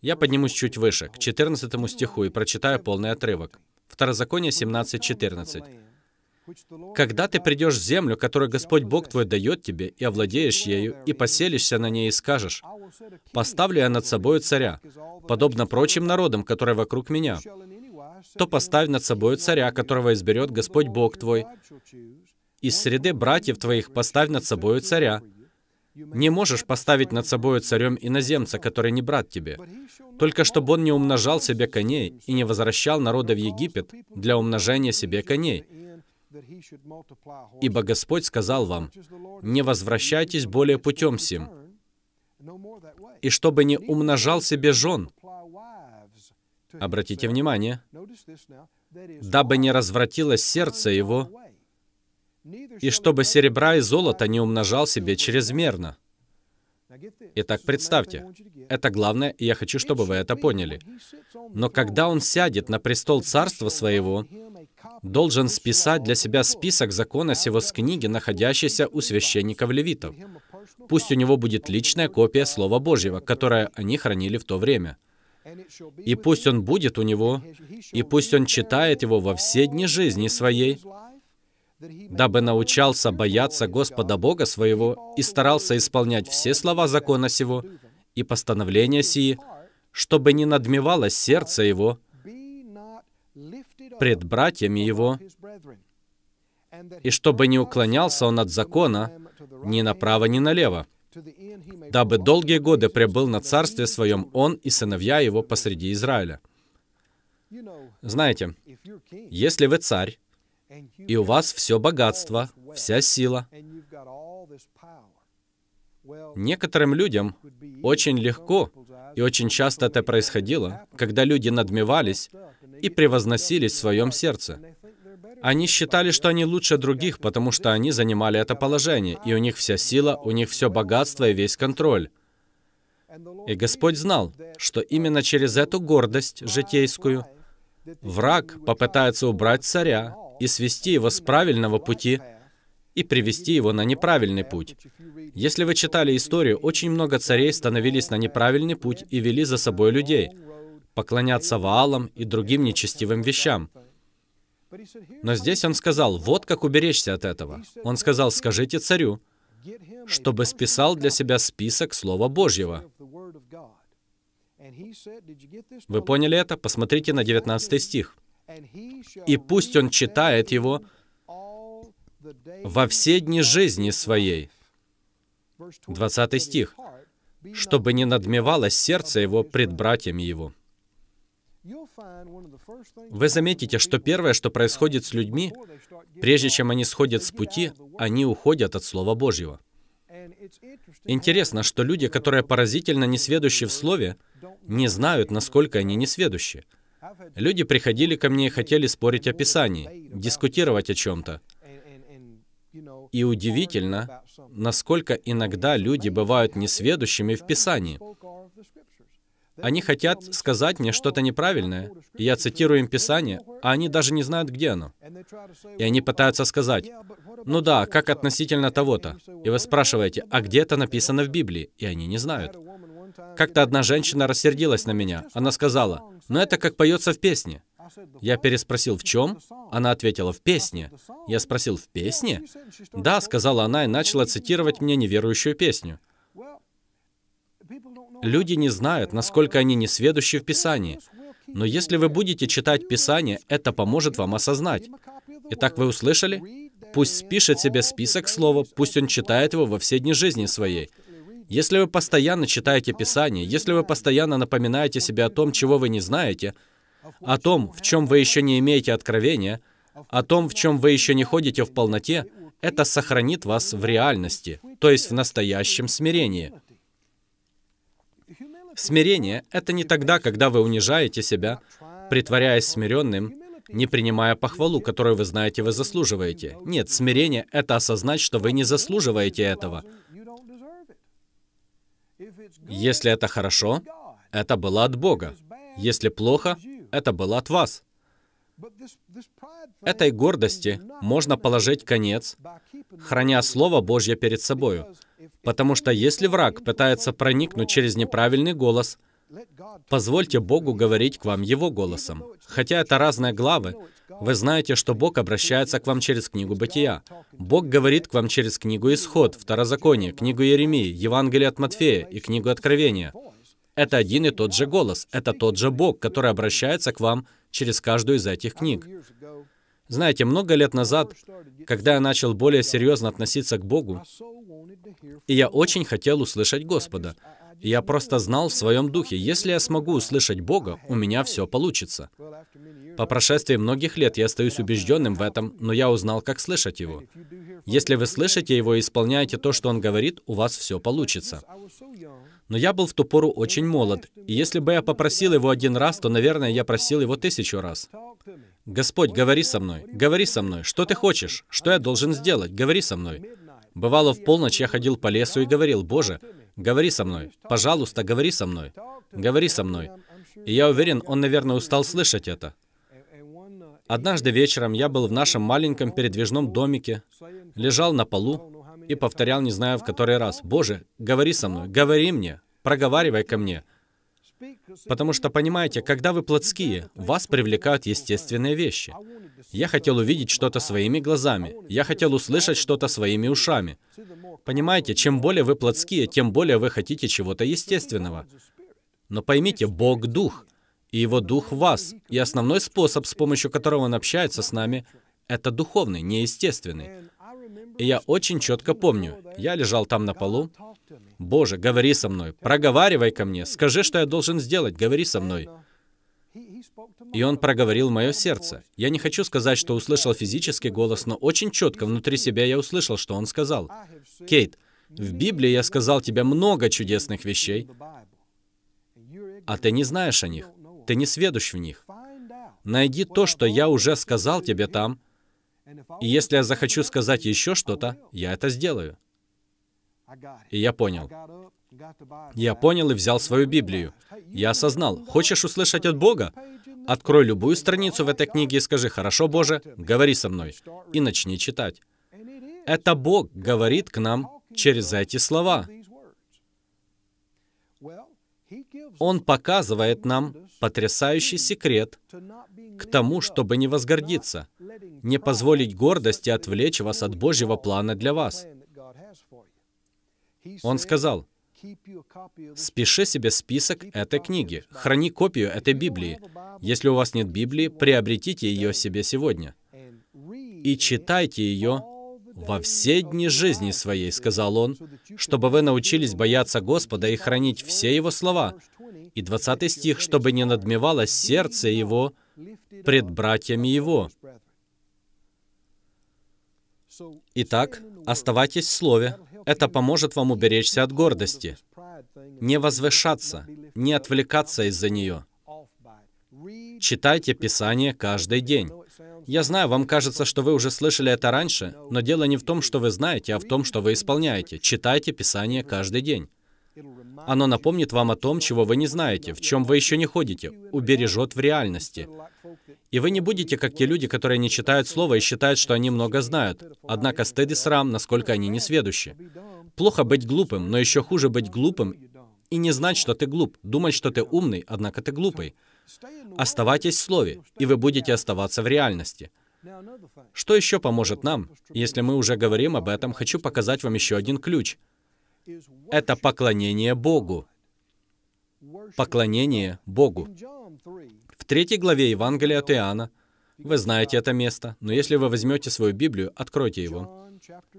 Я поднимусь чуть выше, к 14 стиху, и прочитаю полный отрывок. Второзаконие 17.14. «Когда ты придешь в землю, которую Господь Бог твой дает тебе, и овладеешь ею, и поселишься на ней, и скажешь, «Поставлю я над собой царя, подобно прочим народам, которые вокруг меня, то поставь над собой царя, которого изберет Господь Бог твой, из среды братьев твоих поставь над собою царя. Не можешь поставить над собою царем иноземца, который не брат тебе, только чтобы он не умножал себе коней и не возвращал народа в Египет для умножения себе коней. Ибо Господь сказал вам, не возвращайтесь более путем сим, и чтобы не умножал себе жен. Обратите внимание, дабы не развратилось сердце его, и чтобы серебра и золото не умножал себе чрезмерно. Итак, представьте, это главное, и я хочу, чтобы вы это поняли. Но когда он сядет на престол царства своего, должен списать для себя список закона сего с книги, находящейся у священников-левитов. Пусть у него будет личная копия Слова Божьего, которое они хранили в то время. И пусть он будет у него, и пусть он читает его во все дни жизни своей, дабы научался бояться Господа Бога своего и старался исполнять все слова закона сего и постановления сии, чтобы не надмевалось сердце его пред братьями его, и чтобы не уклонялся он от закона ни направо, ни налево, дабы долгие годы пребыл на царстве своем он и сыновья его посреди Израиля. Знаете, если вы царь, и у вас все богатство, вся сила. Некоторым людям очень легко, и очень часто это происходило, когда люди надмевались и превозносились в своем сердце. Они считали, что они лучше других, потому что они занимали это положение, и у них вся сила, у них все богатство и весь контроль. И Господь знал, что именно через эту гордость житейскую враг попытается убрать царя и свести его с правильного пути и привести его на неправильный путь. Если вы читали историю, очень много царей становились на неправильный путь и вели за собой людей, поклоняться Ваалам и другим нечестивым вещам. Но здесь он сказал, вот как уберечься от этого. Он сказал, скажите царю, чтобы списал для себя список Слова Божьего. Вы поняли это? Посмотрите на 19 стих и пусть он читает его во все дни жизни своей. 20 стих. «Чтобы не надмевалось сердце его пред братьями его». Вы заметите, что первое, что происходит с людьми, прежде чем они сходят с пути, они уходят от Слова Божьего. Интересно, что люди, которые поразительно несведущи в Слове, не знают, насколько они несведущие. Люди приходили ко мне и хотели спорить о Писании, дискутировать о чем-то. И удивительно, насколько иногда люди бывают несведущими в Писании. Они хотят сказать мне что-то неправильное, и я цитирую им Писание, а они даже не знают, где оно. И они пытаются сказать, ну да, как относительно того-то. И вы спрашиваете, а где это написано в Библии? И они не знают. Как-то одна женщина рассердилась на меня. Она сказала, «Но «Ну, это как поется в песне». Я переспросил, в чем? Она ответила, в песне. Я спросил, в песне? Да, сказала она и начала цитировать мне неверующую песню. Люди не знают, насколько они несведущи в Писании. Но если вы будете читать Писание, это поможет вам осознать. Итак, вы услышали? Пусть спишет себе список слова, пусть он читает его во все дни жизни своей. Если вы постоянно читаете Писание, если вы постоянно напоминаете себе о том, чего вы не знаете, о том, в чем вы еще не имеете откровения, о том, в чем вы еще не ходите в полноте, это сохранит вас в реальности, то есть в настоящем смирении. Смирение — это не тогда, когда вы унижаете себя, притворяясь смиренным, не принимая похвалу, которую вы знаете, вы заслуживаете. Нет, смирение — это осознать, что вы не заслуживаете этого — если это хорошо, это было от Бога. Если плохо, это было от вас. Этой гордости можно положить конец, храня Слово Божье перед собою. Потому что если враг пытается проникнуть через неправильный голос — Позвольте Богу говорить к вам Его голосом. Хотя это разные главы, вы знаете, что Бог обращается к вам через книгу Бытия. Бог говорит к вам через книгу Исход, Второзаконие, книгу Еремии, Евангелие от Матфея и книгу Откровения. Это один и тот же голос, это тот же Бог, который обращается к вам через каждую из этих книг. Знаете, много лет назад, когда я начал более серьезно относиться к Богу, и я очень хотел услышать Господа, я просто знал в своем духе, если я смогу услышать Бога, у меня все получится. По прошествии многих лет я остаюсь убежденным в этом, но я узнал, как слышать Его. Если вы слышите Его и исполняете то, что Он говорит, у вас все получится. Но я был в ту пору очень молод, и если бы я попросил Его один раз, то, наверное, я просил Его тысячу раз. «Господь, говори со мной, говори со мной, что ты хочешь, что я должен сделать, говори со мной». Бывало, в полночь я ходил по лесу и говорил, «Боже, Говори со мной. Пожалуйста, говори со мной. Говори со мной. И я уверен, он, наверное, устал слышать это. Однажды вечером я был в нашем маленьком передвижном домике, лежал на полу и повторял, не знаю в который раз, «Боже, говори со мной, говори мне, проговаривай ко мне». Потому что, понимаете, когда вы плотские, вас привлекают естественные вещи. Я хотел увидеть что-то своими глазами. Я хотел услышать что-то своими ушами. Понимаете, чем более вы плотские, тем более вы хотите чего-то естественного. Но поймите, Бог — Дух, и Его Дух вас. И основной способ, с помощью которого Он общается с нами, это духовный, неестественный. И я очень четко помню, я лежал там на полу. Боже, говори со мной, проговаривай ко мне, скажи, что я должен сделать, говори со мной. И он проговорил мое сердце. Я не хочу сказать, что услышал физический голос, но очень четко внутри себя я услышал, что он сказал. Кейт, в Библии я сказал тебе много чудесных вещей, а ты не знаешь о них, ты не сведущ в них. Найди то, что я уже сказал тебе там, и если я захочу сказать еще что-то, я это сделаю. И я понял. Я понял и взял свою Библию. Я осознал, хочешь услышать от Бога? Открой любую страницу в этой книге и скажи, «Хорошо, Боже, говори со мной». И начни читать. Это Бог говорит к нам через эти слова. Он показывает нам потрясающий секрет к тому, чтобы не возгордиться, не позволить гордости отвлечь вас от Божьего плана для вас. Он сказал, «Спиши себе список этой книги, храни копию этой Библии. Если у вас нет Библии, приобретите ее себе сегодня. И читайте ее во все дни жизни своей, сказал он, чтобы вы научились бояться Господа и хранить все его слова, и 20 стих, «Чтобы не надмевалось сердце его пред братьями его». Итак, оставайтесь в Слове. Это поможет вам уберечься от гордости. Не возвышаться, не отвлекаться из-за нее. Читайте Писание каждый день. Я знаю, вам кажется, что вы уже слышали это раньше, но дело не в том, что вы знаете, а в том, что вы исполняете. Читайте Писание каждый день. Оно напомнит вам о том, чего вы не знаете, в чем вы еще не ходите, убережет в реальности. И вы не будете, как те люди, которые не читают слово и считают, что они много знают. Однако стыд и срам, насколько они несведущи. Плохо быть глупым, но еще хуже быть глупым и не знать, что ты глуп, думать, что ты умный, однако ты глупый. Оставайтесь в слове, и вы будете оставаться в реальности. Что еще поможет нам? Если мы уже говорим об этом, хочу показать вам еще один ключ —— это поклонение Богу. Поклонение Богу. В третьей главе Евангелия от Иоанна, вы знаете это место, но если вы возьмете свою Библию, откройте его.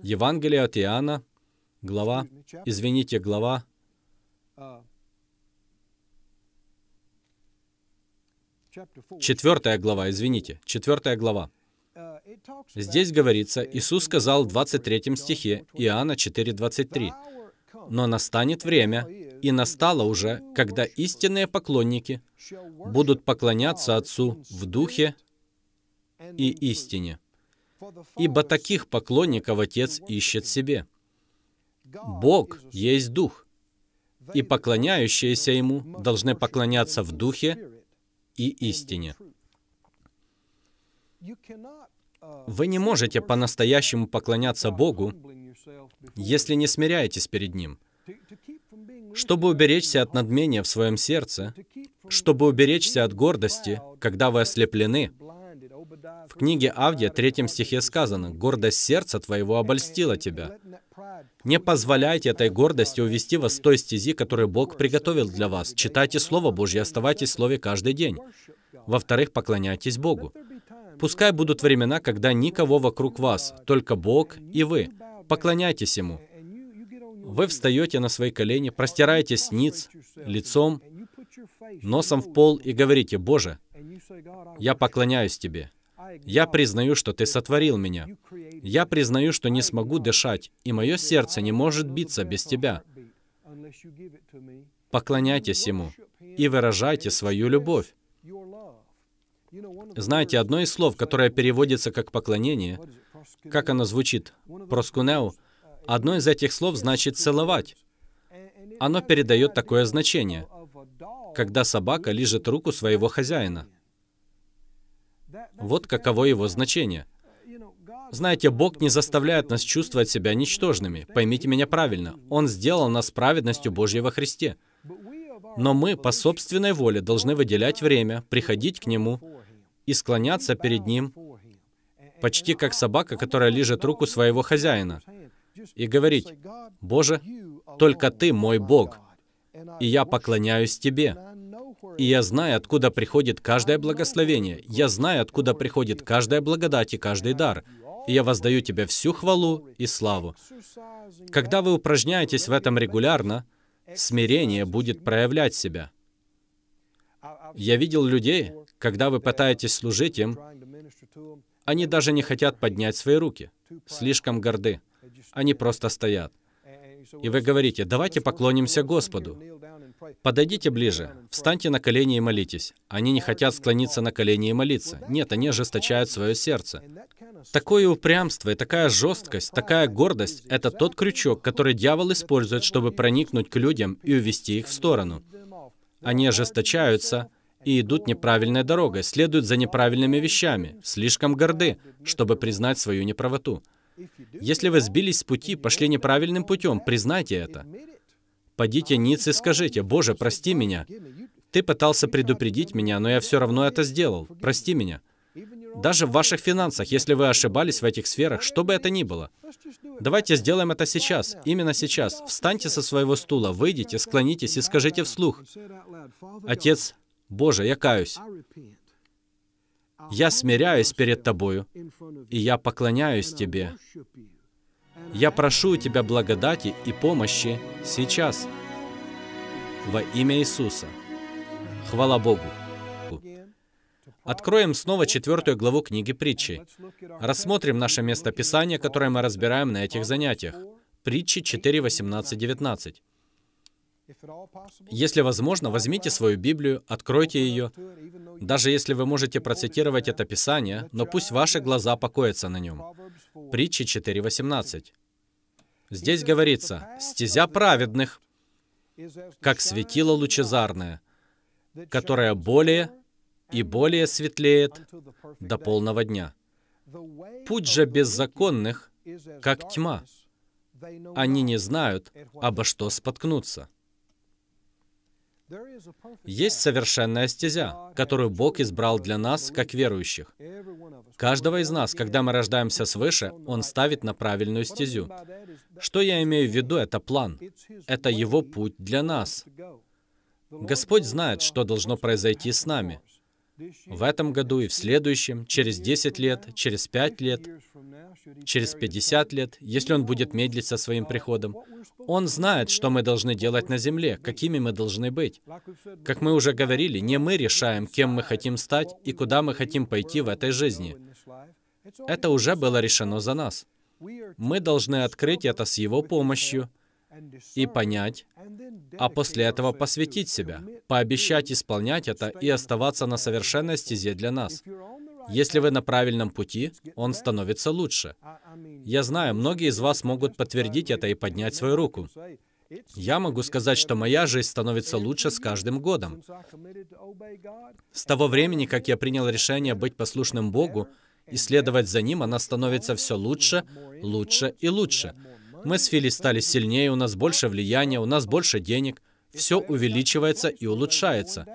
Евангелие от Иоанна, глава, извините, глава Четвертая глава, извините, четвертая глава. Здесь говорится, Иисус сказал в 23 стихе Иоанна 4:23, но настанет время, и настало уже, когда истинные поклонники будут поклоняться Отцу в духе и истине. Ибо таких поклонников Отец ищет себе. Бог есть Дух, и поклоняющиеся Ему должны поклоняться в Духе и истине. Вы не можете по-настоящему поклоняться Богу, если не смиряетесь перед Ним. Чтобы уберечься от надмения в своем сердце, чтобы уберечься от гордости, когда вы ослеплены. В книге Авдия, третьем стихе сказано, «Гордость сердца твоего обольстила тебя». Не позволяйте этой гордости увести вас с той стези, которую Бог приготовил для вас. Читайте Слово Божье, оставайтесь в Слове каждый день. Во-вторых, поклоняйтесь Богу. Пускай будут времена, когда никого вокруг вас, только Бог и вы. Поклоняйтесь Ему. Вы встаете на свои колени, простираетесь ниц, лицом, носом в пол и говорите, «Боже, я поклоняюсь Тебе. Я признаю, что Ты сотворил меня. Я признаю, что не смогу дышать, и мое сердце не может биться без Тебя. Поклоняйтесь Ему и выражайте свою любовь. Знаете, одно из слов, которое переводится как «поклонение», как оно звучит, «проскунеу», одно из этих слов значит «целовать». Оно передает такое значение, когда собака лижет руку своего хозяина. Вот каково его значение. Знаете, Бог не заставляет нас чувствовать себя ничтожными. Поймите меня правильно. Он сделал нас праведностью Божьей во Христе. Но мы по собственной воле должны выделять время, приходить к Нему, и склоняться перед ним, почти как собака, которая лижет руку своего хозяина, и говорить, «Боже, только Ты мой Бог, и я поклоняюсь Тебе. И я знаю, откуда приходит каждое благословение, я знаю, откуда приходит каждая благодать и каждый дар, и я воздаю Тебе всю хвалу и славу». Когда вы упражняетесь в этом регулярно, смирение будет проявлять себя. Я видел людей, когда вы пытаетесь служить им, они даже не хотят поднять свои руки, слишком горды. Они просто стоят. И вы говорите, давайте поклонимся Господу. Подойдите ближе, встаньте на колени и молитесь. Они не хотят склониться на колени и молиться. Нет, они ожесточают свое сердце. Такое упрямство и такая жесткость, такая гордость — это тот крючок, который дьявол использует, чтобы проникнуть к людям и увести их в сторону. Они ожесточаются, и идут неправильной дорогой, следуют за неправильными вещами, слишком горды, чтобы признать свою неправоту. Если вы сбились с пути, пошли неправильным путем, признайте это. Пойдите ниц и скажите, «Боже, прости меня. Ты пытался предупредить меня, но я все равно это сделал. Прости меня». Даже в ваших финансах, если вы ошибались в этих сферах, что бы это ни было. Давайте сделаем это сейчас, именно сейчас. Встаньте со своего стула, выйдите, склонитесь и скажите вслух. «Отец, Боже, я каюсь. Я смиряюсь перед Тобою, и я поклоняюсь Тебе. Я прошу у Тебя благодати и помощи сейчас. Во имя Иисуса. Хвала Богу. Откроем снова четвертую главу книги притчи. Рассмотрим наше местописание, которое мы разбираем на этих занятиях. Притчи 4, 18, 19. Если возможно, возьмите свою Библию, откройте ее. Даже если вы можете процитировать это Писание, но пусть ваши глаза покоятся на нем. Притчи 4.18. Здесь говорится, «Стезя праведных, как светило лучезарное, которое более и более светлеет до полного дня. Путь же беззаконных, как тьма. Они не знают, обо что споткнуться. Есть совершенная стезя, которую Бог избрал для нас, как верующих. Каждого из нас, когда мы рождаемся свыше, Он ставит на правильную стезю. Что я имею в виду, это план. Это Его путь для нас. Господь знает, что должно произойти с нами. В этом году и в следующем, через 10 лет, через 5 лет через 50 лет, если он будет медлить со своим приходом. Он знает, что мы должны делать на земле, какими мы должны быть. Как мы уже говорили, не мы решаем, кем мы хотим стать и куда мы хотим пойти в этой жизни. Это уже было решено за нас. Мы должны открыть это с Его помощью и понять, а после этого посвятить себя, пообещать исполнять это и оставаться на совершенной стезе для нас. Если вы на правильном пути, он становится лучше. Я знаю, многие из вас могут подтвердить это и поднять свою руку. Я могу сказать, что моя жизнь становится лучше с каждым годом. С того времени, как я принял решение быть послушным Богу и следовать за Ним, она становится все лучше, лучше и лучше. Мы с Фили стали сильнее, у нас больше влияния, у нас больше денег. Все увеличивается и улучшается.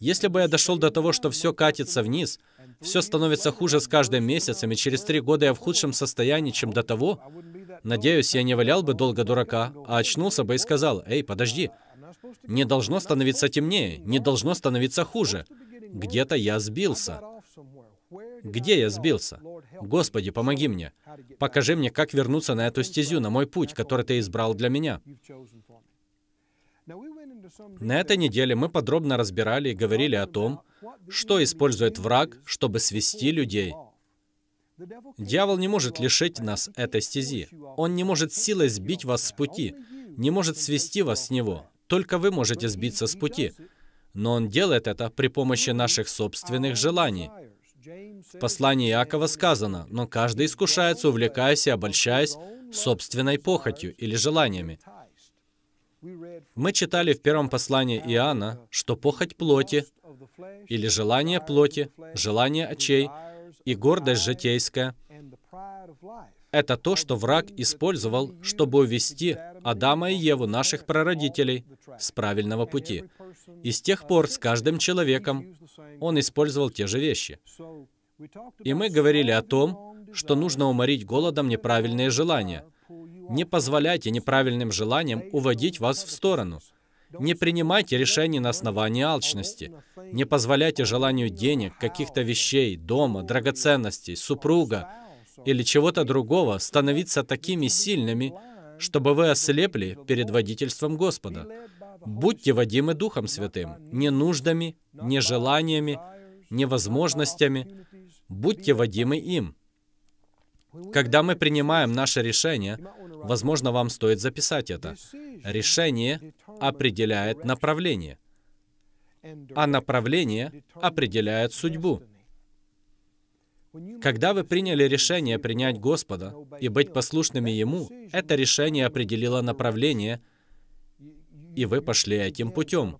Если бы я дошел до того, что все катится вниз — все становится хуже с каждым месяцем, и через три года я в худшем состоянии, чем до того. Надеюсь, я не валял бы долго дурака, а очнулся бы и сказал, «Эй, подожди, не должно становиться темнее, не должно становиться хуже. Где-то я сбился. Где я сбился? Господи, помоги мне. Покажи мне, как вернуться на эту стезю, на мой путь, который Ты избрал для меня». На этой неделе мы подробно разбирали и говорили о том, что использует враг, чтобы свести людей? Дьявол не может лишить нас этой стези. Он не может силой сбить вас с пути, не может свести вас с него. Только вы можете сбиться с пути. Но он делает это при помощи наших собственных желаний. В послании Иакова сказано, «Но каждый искушается, увлекаясь и обольщаясь собственной похотью или желаниями, мы читали в первом послании Иоанна, что похоть плоти или желание плоти, желание очей и гордость житейская — это то, что враг использовал, чтобы увести Адама и Еву, наших прародителей, с правильного пути. И с тех пор с каждым человеком он использовал те же вещи. И мы говорили о том, что нужно уморить голодом неправильные желания — не позволяйте неправильным желаниям уводить вас в сторону. Не принимайте решения на основании алчности. Не позволяйте желанию денег, каких-то вещей, дома, драгоценностей, супруга или чего-то другого становиться такими сильными, чтобы вы ослепли перед водительством Господа. Будьте водимы Духом Святым, не нуждами, не желаниями, не возможностями. Будьте водимы им. Когда мы принимаем наше решение, возможно, вам стоит записать это. Решение определяет направление, а направление определяет судьбу. Когда вы приняли решение принять Господа и быть послушными Ему, это решение определило направление, и вы пошли этим путем.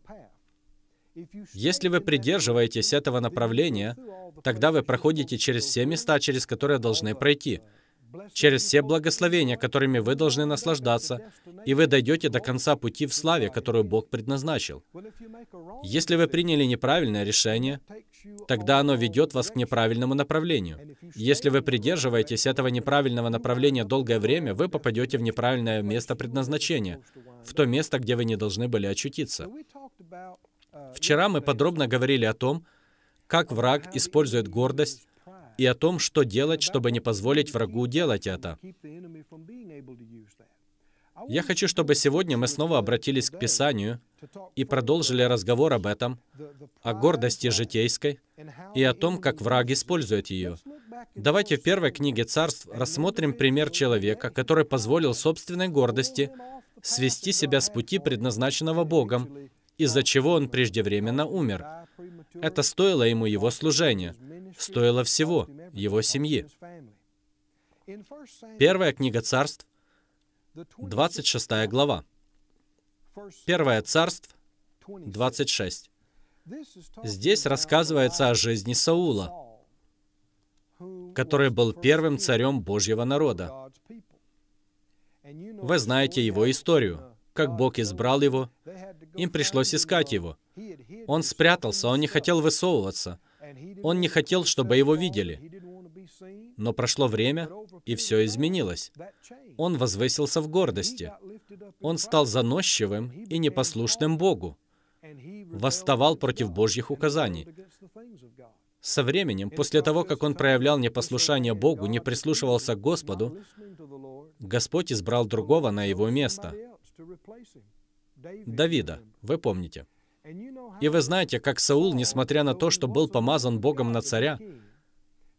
Если вы придерживаетесь этого направления, тогда вы проходите через все места, через которые должны пройти, через все благословения, которыми вы должны наслаждаться, и вы дойдете до конца пути в славе, которую Бог предназначил. Если вы приняли неправильное решение, тогда оно ведет вас к неправильному направлению. Если вы придерживаетесь этого неправильного направления долгое время, вы попадете в неправильное место предназначения, в то место, где вы не должны были очутиться. Вчера мы подробно говорили о том, как враг использует гордость и о том, что делать, чтобы не позволить врагу делать это. Я хочу, чтобы сегодня мы снова обратились к Писанию и продолжили разговор об этом, о гордости житейской и о том, как враг использует ее. Давайте в первой книге царств рассмотрим пример человека, который позволил собственной гордости свести себя с пути, предназначенного Богом, из-за чего он преждевременно умер. Это стоило ему его служения, стоило всего, его семьи. Первая книга царств, 26 глава. Первое царств, 26. Здесь рассказывается о жизни Саула, который был первым царем Божьего народа. Вы знаете его историю, как Бог избрал его, им пришлось искать его. Он спрятался, он не хотел высовываться. Он не хотел, чтобы его видели. Но прошло время, и все изменилось. Он возвысился в гордости. Он стал заносчивым и непослушным Богу. Восставал против Божьих указаний. Со временем, после того, как он проявлял непослушание Богу, не прислушивался к Господу, Господь избрал другого на его место. Давида, вы помните. И вы знаете, как Саул, несмотря на то, что был помазан Богом на царя,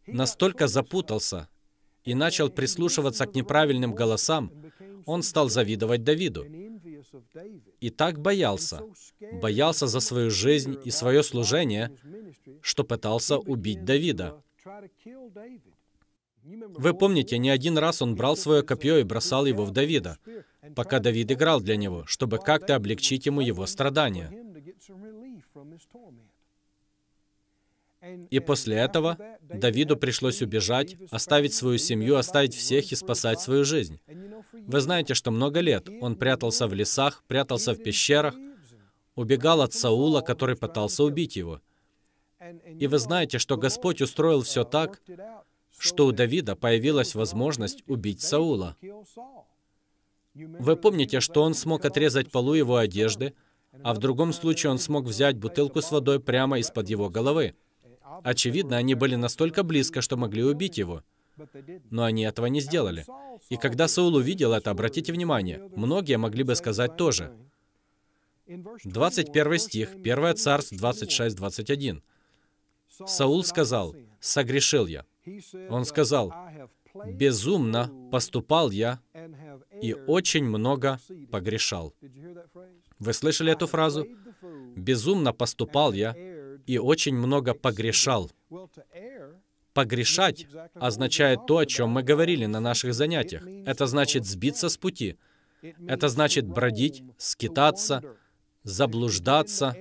настолько запутался и начал прислушиваться к неправильным голосам, он стал завидовать Давиду. И так боялся, боялся за свою жизнь и свое служение, что пытался убить Давида. Вы помните, не один раз он брал свое копье и бросал его в Давида пока Давид играл для него, чтобы как-то облегчить ему его страдания. И после этого Давиду пришлось убежать, оставить свою семью, оставить всех и спасать свою жизнь. Вы знаете, что много лет он прятался в лесах, прятался в пещерах, убегал от Саула, который пытался убить его. И вы знаете, что Господь устроил все так, что у Давида появилась возможность убить Саула. Вы помните, что он смог отрезать полу его одежды, а в другом случае он смог взять бутылку с водой прямо из-под его головы. Очевидно, они были настолько близко, что могли убить его. Но они этого не сделали. И когда Саул увидел это, обратите внимание, многие могли бы сказать тоже. 21 стих, 1 Царств 26, 21. Саул сказал, «Согрешил я». Он сказал, безумно поступал я и очень много погрешал. Вы слышали эту фразу? Безумно поступал я и очень много погрешал. Погрешать означает то, о чем мы говорили на наших занятиях. Это значит сбиться с пути. Это значит бродить, скитаться, заблуждаться,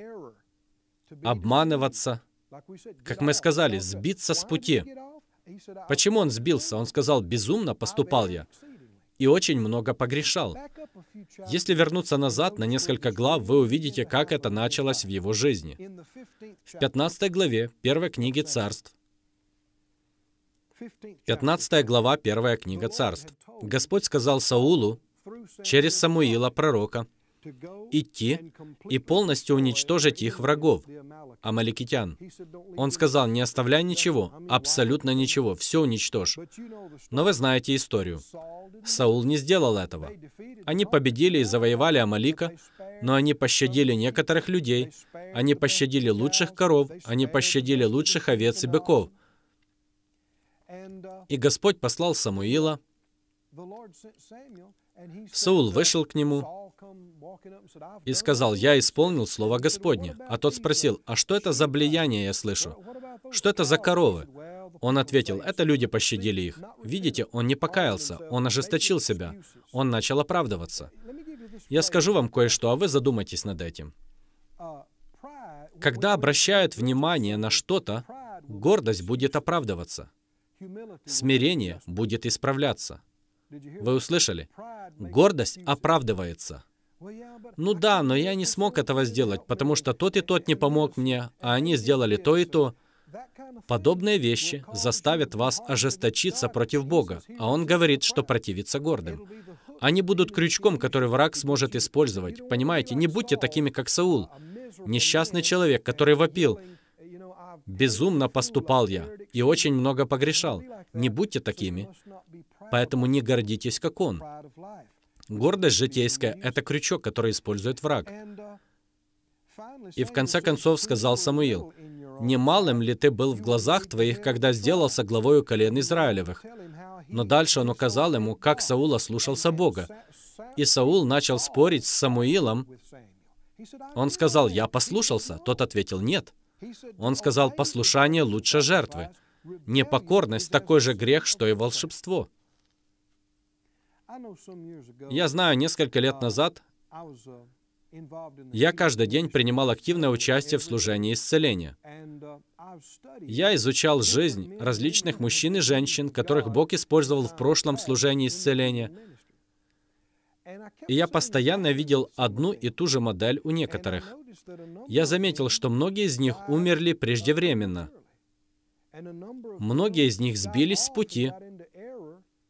обманываться. Как мы сказали, сбиться с пути. Почему он сбился? Он сказал, безумно поступал я и очень много погрешал. Если вернуться назад на несколько глав, вы увидите, как это началось в его жизни. В 15 главе первой книги царств 15 глава, первая книга царств. Господь сказал Саулу через Самуила, пророка, идти и полностью уничтожить их врагов, амаликитян. Он сказал, не оставляй ничего, абсолютно ничего, все уничтожь. Но вы знаете историю. Саул не сделал этого. Они победили и завоевали Амалика, но они пощадили некоторых людей, они пощадили лучших коров, они пощадили лучших овец и быков. И Господь послал Самуила. Саул вышел к нему и сказал, «Я исполнил Слово Господне». А тот спросил, «А что это за влияние я слышу? Что это за коровы?» Он ответил, «Это люди пощадили их». Видите, он не покаялся, он ожесточил себя, он начал оправдываться. Я скажу вам кое-что, а вы задумайтесь над этим. Когда обращают внимание на что-то, гордость будет оправдываться. Смирение будет исправляться. Вы услышали? Гордость оправдывается. Ну да, но я не смог этого сделать, потому что тот и тот не помог мне, а они сделали то и то. Подобные вещи заставят вас ожесточиться против Бога, а Он говорит, что противится гордым. Они будут крючком, который враг сможет использовать. Понимаете, не будьте такими, как Саул. Несчастный человек, который вопил, «Безумно поступал я и очень много погрешал». Не будьте такими. Поэтому не гордитесь, как он. Гордость житейская — это крючок, который использует враг. И в конце концов сказал Самуил, «Немалым ли ты был в глазах твоих, когда сделался главою колен Израилевых?» Но дальше он указал ему, как Саул ослушался Бога. И Саул начал спорить с Самуилом. Он сказал, «Я послушался». Тот ответил, «Нет». Он сказал, «Послушание лучше жертвы». Непокорность — такой же грех, что и волшебство.
Я знаю, несколько лет uh, назад uh, я
каждый день принимал активное участие в служении исцеления. Uh, я изучал жизнь различных мужчин и женщин, которых Бог использовал в прошлом в служении исцеления. И я постоянно видел одну и ту же модель у некоторых. Я заметил, что многие из них умерли преждевременно. Многие из них сбились с пути,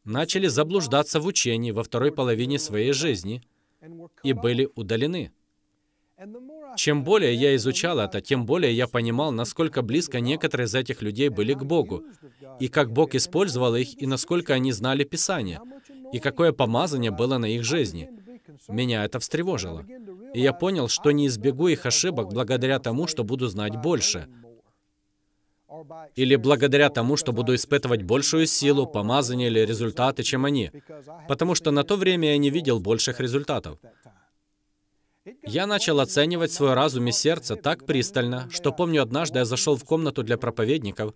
начали заблуждаться в учении во второй половине своей жизни и были удалены. Чем более я изучал это, тем более я понимал, насколько близко некоторые из этих людей были к Богу, и как Бог использовал их, и насколько они знали Писание, и какое помазание было на их жизни. Меня это встревожило. И я понял, что не избегу их ошибок благодаря тому, что буду знать больше — или благодаря тому, что буду испытывать большую силу, помазание или результаты, чем они, потому что на то время я не видел больших результатов. Я начал оценивать свой разум и сердце так пристально, что помню, однажды я зашел в комнату для проповедников,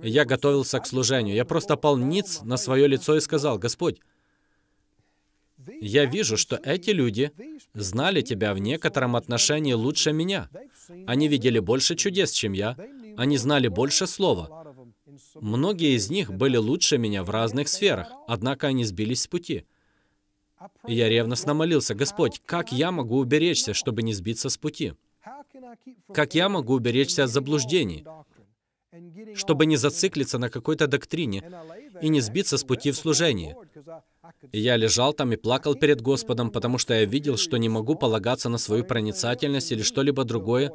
и я готовился к служению. Я просто пал ниц на свое лицо и сказал, «Господь, я вижу, что эти люди знали Тебя в некотором отношении лучше меня. Они видели больше чудес, чем я. Они знали больше слова. Многие из них были лучше меня в разных сферах, однако они сбились с пути. И я ревностно молился, «Господь, как я могу уберечься, чтобы не сбиться с пути? Как я могу уберечься от заблуждений, чтобы не зациклиться на какой-то доктрине и не сбиться с пути в служении. И я лежал там и плакал перед Господом, потому что я видел, что не могу полагаться на свою проницательность или что-либо другое,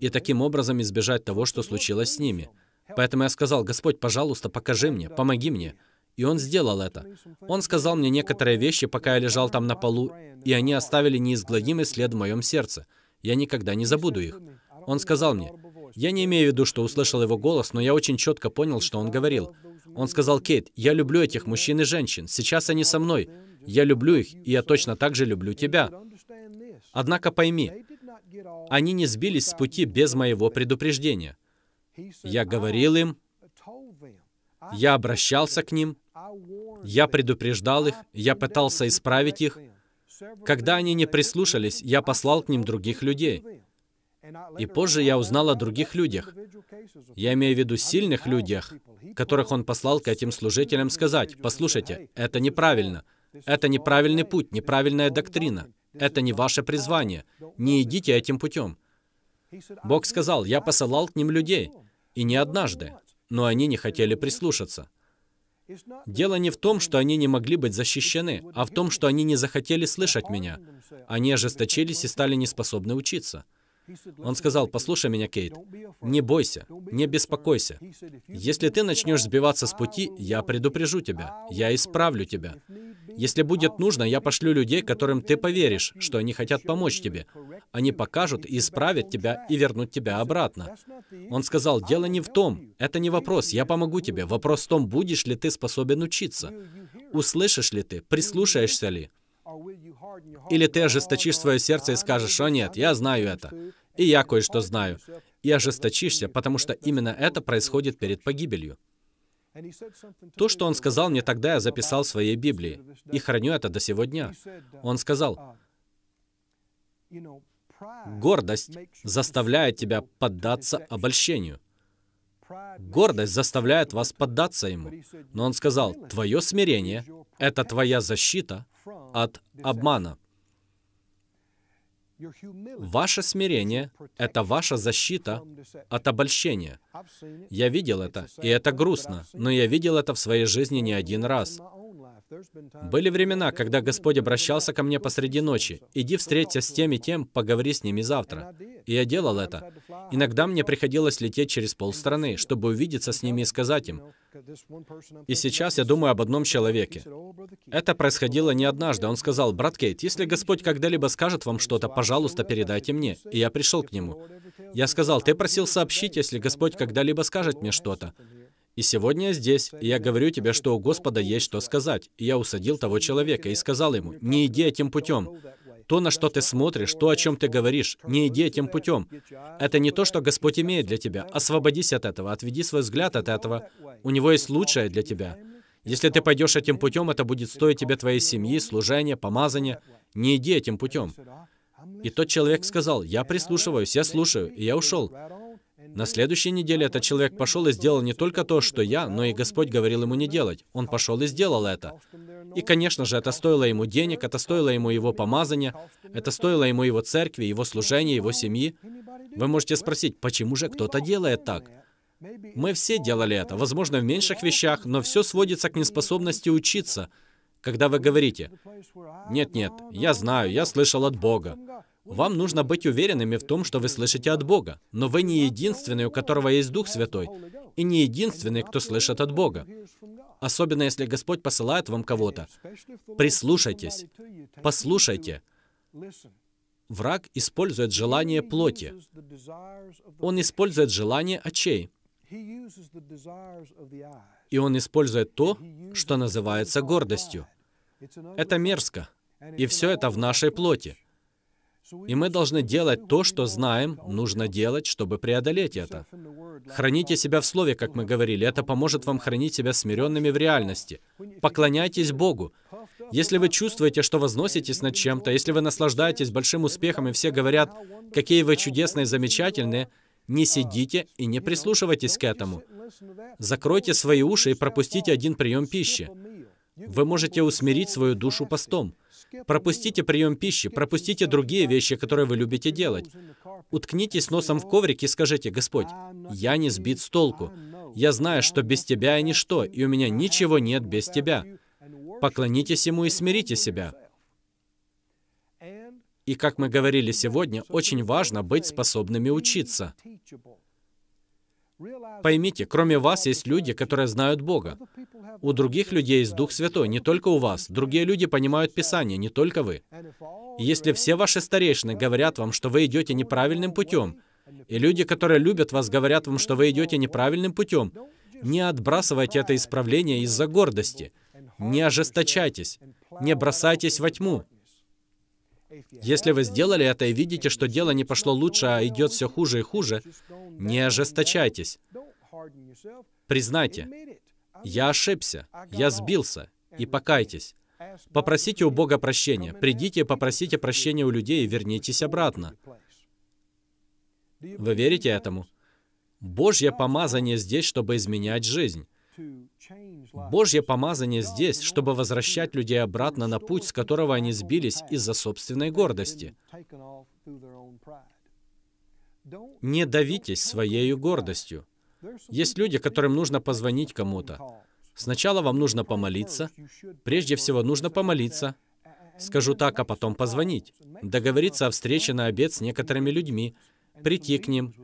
и таким образом избежать того, что случилось с ними. Поэтому я сказал, «Господь, пожалуйста, покажи мне, помоги мне». И он сделал это. Он сказал мне некоторые вещи, пока я лежал там на полу, и они оставили неизгладимый след в моем сердце. Я никогда не забуду их. Он сказал мне, «Я не имею в виду, что услышал его голос, но я очень четко понял, что он говорил. Он сказал, «Кейт, я люблю этих мужчин и женщин. Сейчас они со мной. Я люблю их, и я точно так же люблю тебя». Однако пойми, они не сбились с пути без моего предупреждения. Я говорил им, я обращался к ним, я предупреждал их, я пытался исправить их. Когда они не прислушались, я послал к ним других людей. И позже я узнал о других людях. Я имею в виду сильных людях, которых он послал к этим служителям сказать, «Послушайте, это неправильно. Это неправильный путь, неправильная доктрина. Это не ваше призвание. Не идите этим путем. Бог сказал, я посылал к ним людей, и не однажды, но они не хотели прислушаться. Дело не в том, что они не могли быть защищены, а в том, что они не захотели слышать меня. Они ожесточились и стали неспособны учиться. Он сказал, послушай меня, Кейт, не бойся, не беспокойся. Если ты начнешь сбиваться с пути, я предупрежу тебя, я исправлю тебя. Если будет нужно, я пошлю людей, которым ты поверишь, что они хотят помочь тебе. Они покажут и исправят тебя и вернут тебя обратно. Он сказал, дело не в том, это не вопрос, я помогу тебе. Вопрос в том, будешь ли ты способен учиться. Услышишь ли ты, прислушаешься ли. Или ты ожесточишь свое сердце и скажешь, «О нет, я знаю это, и я кое-что знаю». И ожесточишься, потому что именно это происходит перед погибелью. То, что он сказал мне тогда, я записал в своей Библии и храню это до сего дня.
Он сказал,
гордость заставляет тебя поддаться обольщению. Гордость заставляет вас поддаться ему. Но он сказал, твое смирение — это твоя защита от обмана. Ваше смирение ⁇ это ваша защита от обольщения. Я видел это, и это грустно, но я видел это в своей жизни не один раз. Были времена, когда Господь обращался ко мне посреди ночи. «Иди встреться с теми и тем, поговори с ними завтра». И я делал это. Иногда мне приходилось лететь через полстраны, чтобы увидеться с ними и сказать им. И сейчас я думаю об одном человеке. Это происходило не однажды. Он сказал, «Брат Кейт, если Господь когда-либо скажет вам что-то, пожалуйста, передайте мне». И я пришел к нему. Я сказал, «Ты просил сообщить, если Господь когда-либо скажет мне что-то». И сегодня я здесь, и я говорю тебе, что у Господа есть что сказать. И я усадил того человека и сказал ему, не иди этим путем. То, на что ты смотришь, то, о чем ты говоришь, не иди этим путем. Это не то, что Господь имеет для тебя. Освободись от этого, отведи свой взгляд от этого. У Него есть лучшее для тебя. Если ты пойдешь этим путем, это будет стоить тебе твоей семьи, служения, помазания. Не иди этим путем. И тот человек сказал, я прислушиваюсь, я слушаю, и я ушел. На следующей неделе этот человек пошел и сделал не только то, что я, но и Господь говорил ему не делать. Он пошел и сделал это. И, конечно же, это стоило ему денег, это стоило ему его помазания, это стоило ему его церкви, его служения, его семьи. Вы можете спросить, почему же кто-то делает так? Мы все делали это, возможно, в меньших вещах, но все сводится к неспособности учиться. Когда вы говорите, «Нет-нет, я знаю, я слышал от Бога, вам нужно быть уверенными в том, что вы слышите от Бога. Но вы не единственный, у которого есть Дух Святой, и не единственный, кто слышит от Бога. Особенно если Господь посылает вам кого-то. Прислушайтесь, послушайте. Враг использует желание плоти. Он использует желание очей. И он использует то, что называется гордостью. Это мерзко. И все это в нашей плоти. И мы должны делать то, что знаем, нужно делать, чтобы преодолеть это. Храните себя в Слове, как мы говорили. Это поможет вам хранить себя смиренными в реальности. Поклоняйтесь Богу. Если вы чувствуете, что возноситесь над чем-то, если вы наслаждаетесь большим успехом, и все говорят, какие вы чудесные, замечательные, не сидите и не прислушивайтесь к этому. Закройте свои уши и пропустите один прием пищи. Вы можете усмирить свою душу постом. Пропустите прием пищи, пропустите другие вещи, которые вы любите делать. Уткнитесь носом в коврик и скажите, «Господь, я не сбит с толку. Я знаю, что без Тебя я ничто, и у меня ничего нет без Тебя». Поклонитесь Ему и смирите себя. И как мы говорили сегодня, очень важно быть способными учиться. Поймите, кроме вас есть люди, которые знают Бога. У других людей есть Дух Святой, не только у вас. Другие люди понимают Писание, не только вы. если все ваши старейшины говорят вам, что вы идете неправильным путем, и люди, которые любят вас, говорят вам, что вы идете неправильным путем, не отбрасывайте это исправление из-за гордости. Не ожесточайтесь. Не бросайтесь во тьму. Если вы сделали это и видите, что дело не пошло лучше, а идет все хуже и хуже, не ожесточайтесь. Признайте, я ошибся, я сбился, и покайтесь. Попросите у Бога прощения. Придите и попросите прощения у людей и вернитесь обратно. Вы верите этому? Божье помазание здесь, чтобы изменять жизнь. Божье помазание здесь, чтобы возвращать людей обратно на путь, с которого они сбились из-за собственной гордости. Не давитесь своей гордостью. Есть люди, которым нужно позвонить кому-то. Сначала вам нужно помолиться. Прежде всего нужно помолиться. Скажу так, а потом позвонить. Договориться о встрече на обед с некоторыми людьми. Прийти к ним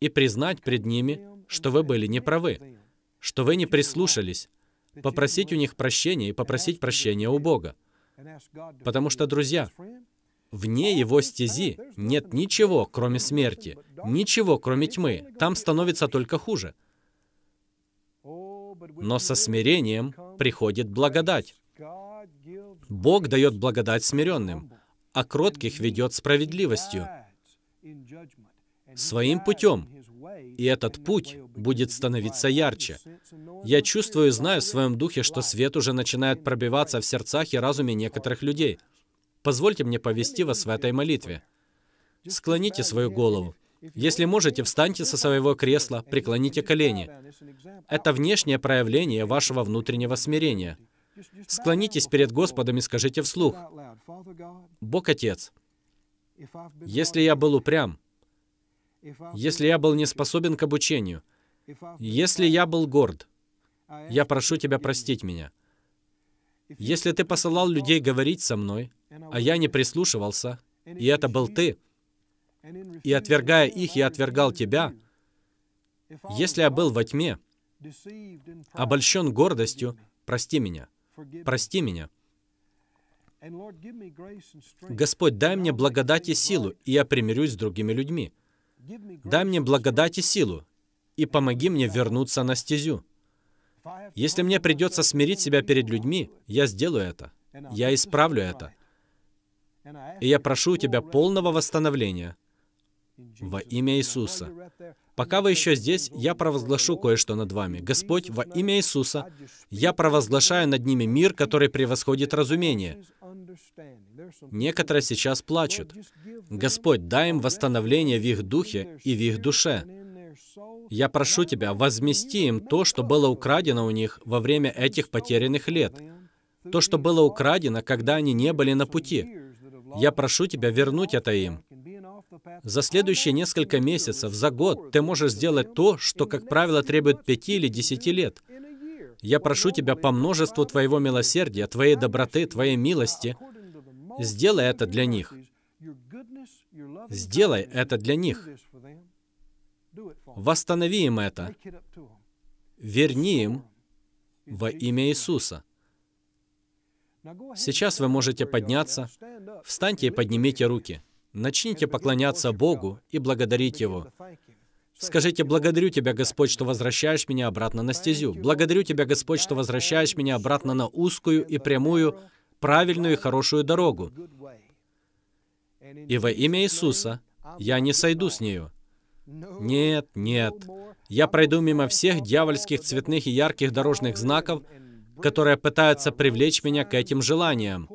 и признать пред ними, что вы были неправы что вы не прислушались, попросить у них прощения и попросить прощения у Бога. Потому что, друзья, вне его стези нет ничего, кроме смерти, ничего, кроме тьмы. Там становится только хуже. Но со смирением приходит благодать. Бог дает благодать смиренным, а кротких ведет справедливостью, своим путем, и этот путь будет становиться ярче. Я чувствую и знаю в своем духе, что свет уже начинает пробиваться в сердцах и разуме некоторых людей. Позвольте мне повести вас в этой молитве. Склоните свою голову. Если можете, встаньте со своего кресла, преклоните колени. Это внешнее проявление вашего внутреннего смирения. Склонитесь перед Господом и скажите вслух, «Бог Отец, если я был упрям, если я был не способен к обучению, если я был горд, я прошу тебя простить меня. Если ты посылал людей говорить со мной, а я не прислушивался, и это был ты, и отвергая их, я отвергал тебя, если я был во тьме, обольщен гордостью, прости меня, прости меня. Господь, дай мне благодать и силу, и я примирюсь с другими людьми. Дай мне благодать и силу, и помоги мне вернуться на стезю. Если мне придется смирить себя перед людьми, я сделаю это. Я исправлю это. И я прошу у тебя полного восстановления во имя Иисуса. Пока вы еще здесь, я провозглашу кое-что над вами. Господь, во имя Иисуса, я провозглашаю над ними мир, который превосходит разумение, Некоторые сейчас плачут. Господь, дай им восстановление в их духе и в их душе. Я прошу Тебя, возмести им то, что было украдено у них во время этих потерянных лет, то, что было украдено, когда они не были на пути. Я прошу Тебя вернуть это им. За следующие несколько месяцев, за год ты можешь сделать то, что, как правило, требует пяти или десяти лет — я прошу Тебя по множеству Твоего милосердия, Твоей доброты, Твоей милости, сделай это для них. Сделай это для них. Восстанови им это. Верни им во имя Иисуса. Сейчас вы можете подняться. Встаньте и поднимите руки. Начните поклоняться Богу и благодарить Его, Скажите, благодарю Тебя, Господь, что возвращаешь меня обратно на стезю. Благодарю Тебя, Господь, что возвращаешь меня обратно на узкую и прямую, правильную и хорошую дорогу. И во имя Иисуса я не сойду с нею. Нет, нет. Я пройду мимо всех дьявольских цветных и ярких дорожных знаков, которые пытаются привлечь меня к этим желаниям.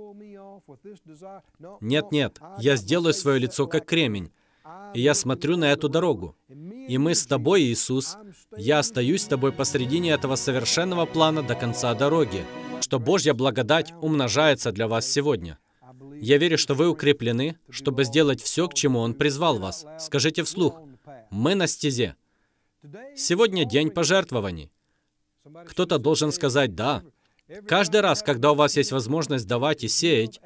Нет, нет, я сделаю свое лицо как кремень, и я смотрю на эту дорогу и мы с тобой, Иисус. Я остаюсь с тобой посредине этого совершенного плана до конца дороги, что Божья благодать умножается для вас сегодня. Я верю, что вы укреплены, чтобы сделать все, к чему Он призвал вас. Скажите вслух, мы на стезе. Сегодня день пожертвований. Кто-то должен сказать «да». Каждый раз, когда у вас есть возможность давать и сеять,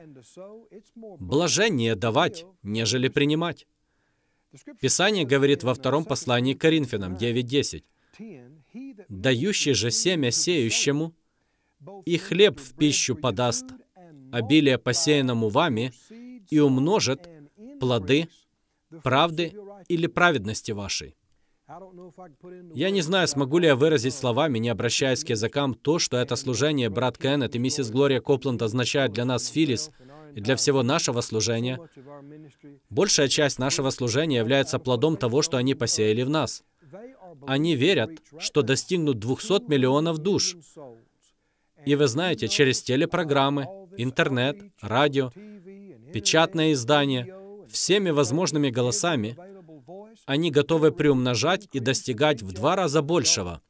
блажение давать, нежели принимать. Писание говорит во втором послании к Коринфянам 9.10. «Дающий же семя сеющему, и хлеб в пищу подаст, обилие посеянному вами, и умножит плоды правды или праведности вашей». Я не знаю, смогу ли я выразить словами, не обращаясь к языкам, то, что это служение брат Кеннет и миссис Глория Копланд означают для нас, Филис и для всего нашего служения. Большая часть нашего служения является плодом того, что они посеяли в нас. Они верят, что достигнут 200 миллионов душ. И вы знаете, через телепрограммы, интернет, радио, печатное издание, всеми возможными голосами, они готовы приумножать и достигать в два раза большего.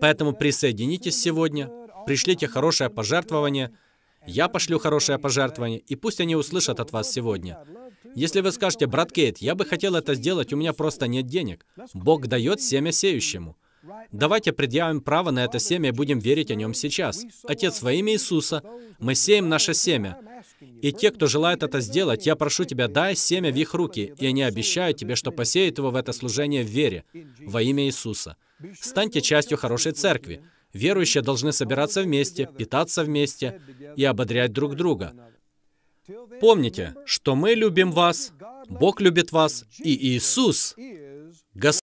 Поэтому присоединитесь сегодня, пришлите хорошее пожертвование – я пошлю хорошее пожертвование, и пусть они услышат от вас сегодня. Если вы скажете, брат Кейт, я бы хотел это сделать, у меня просто нет денег. Бог дает семя сеющему. Давайте предъявим право на это семя и будем верить о нем сейчас. Отец, во имя Иисуса, мы сеем наше семя. И те, кто желает это сделать, я прошу тебя, дай семя в их руки, и они обещают тебе, что посеют его в это служение в вере, во имя Иисуса. Станьте частью хорошей церкви. Верующие должны собираться вместе, питаться вместе и ободрять друг друга. Помните, что мы любим вас, Бог любит вас, и Иисус — Господь.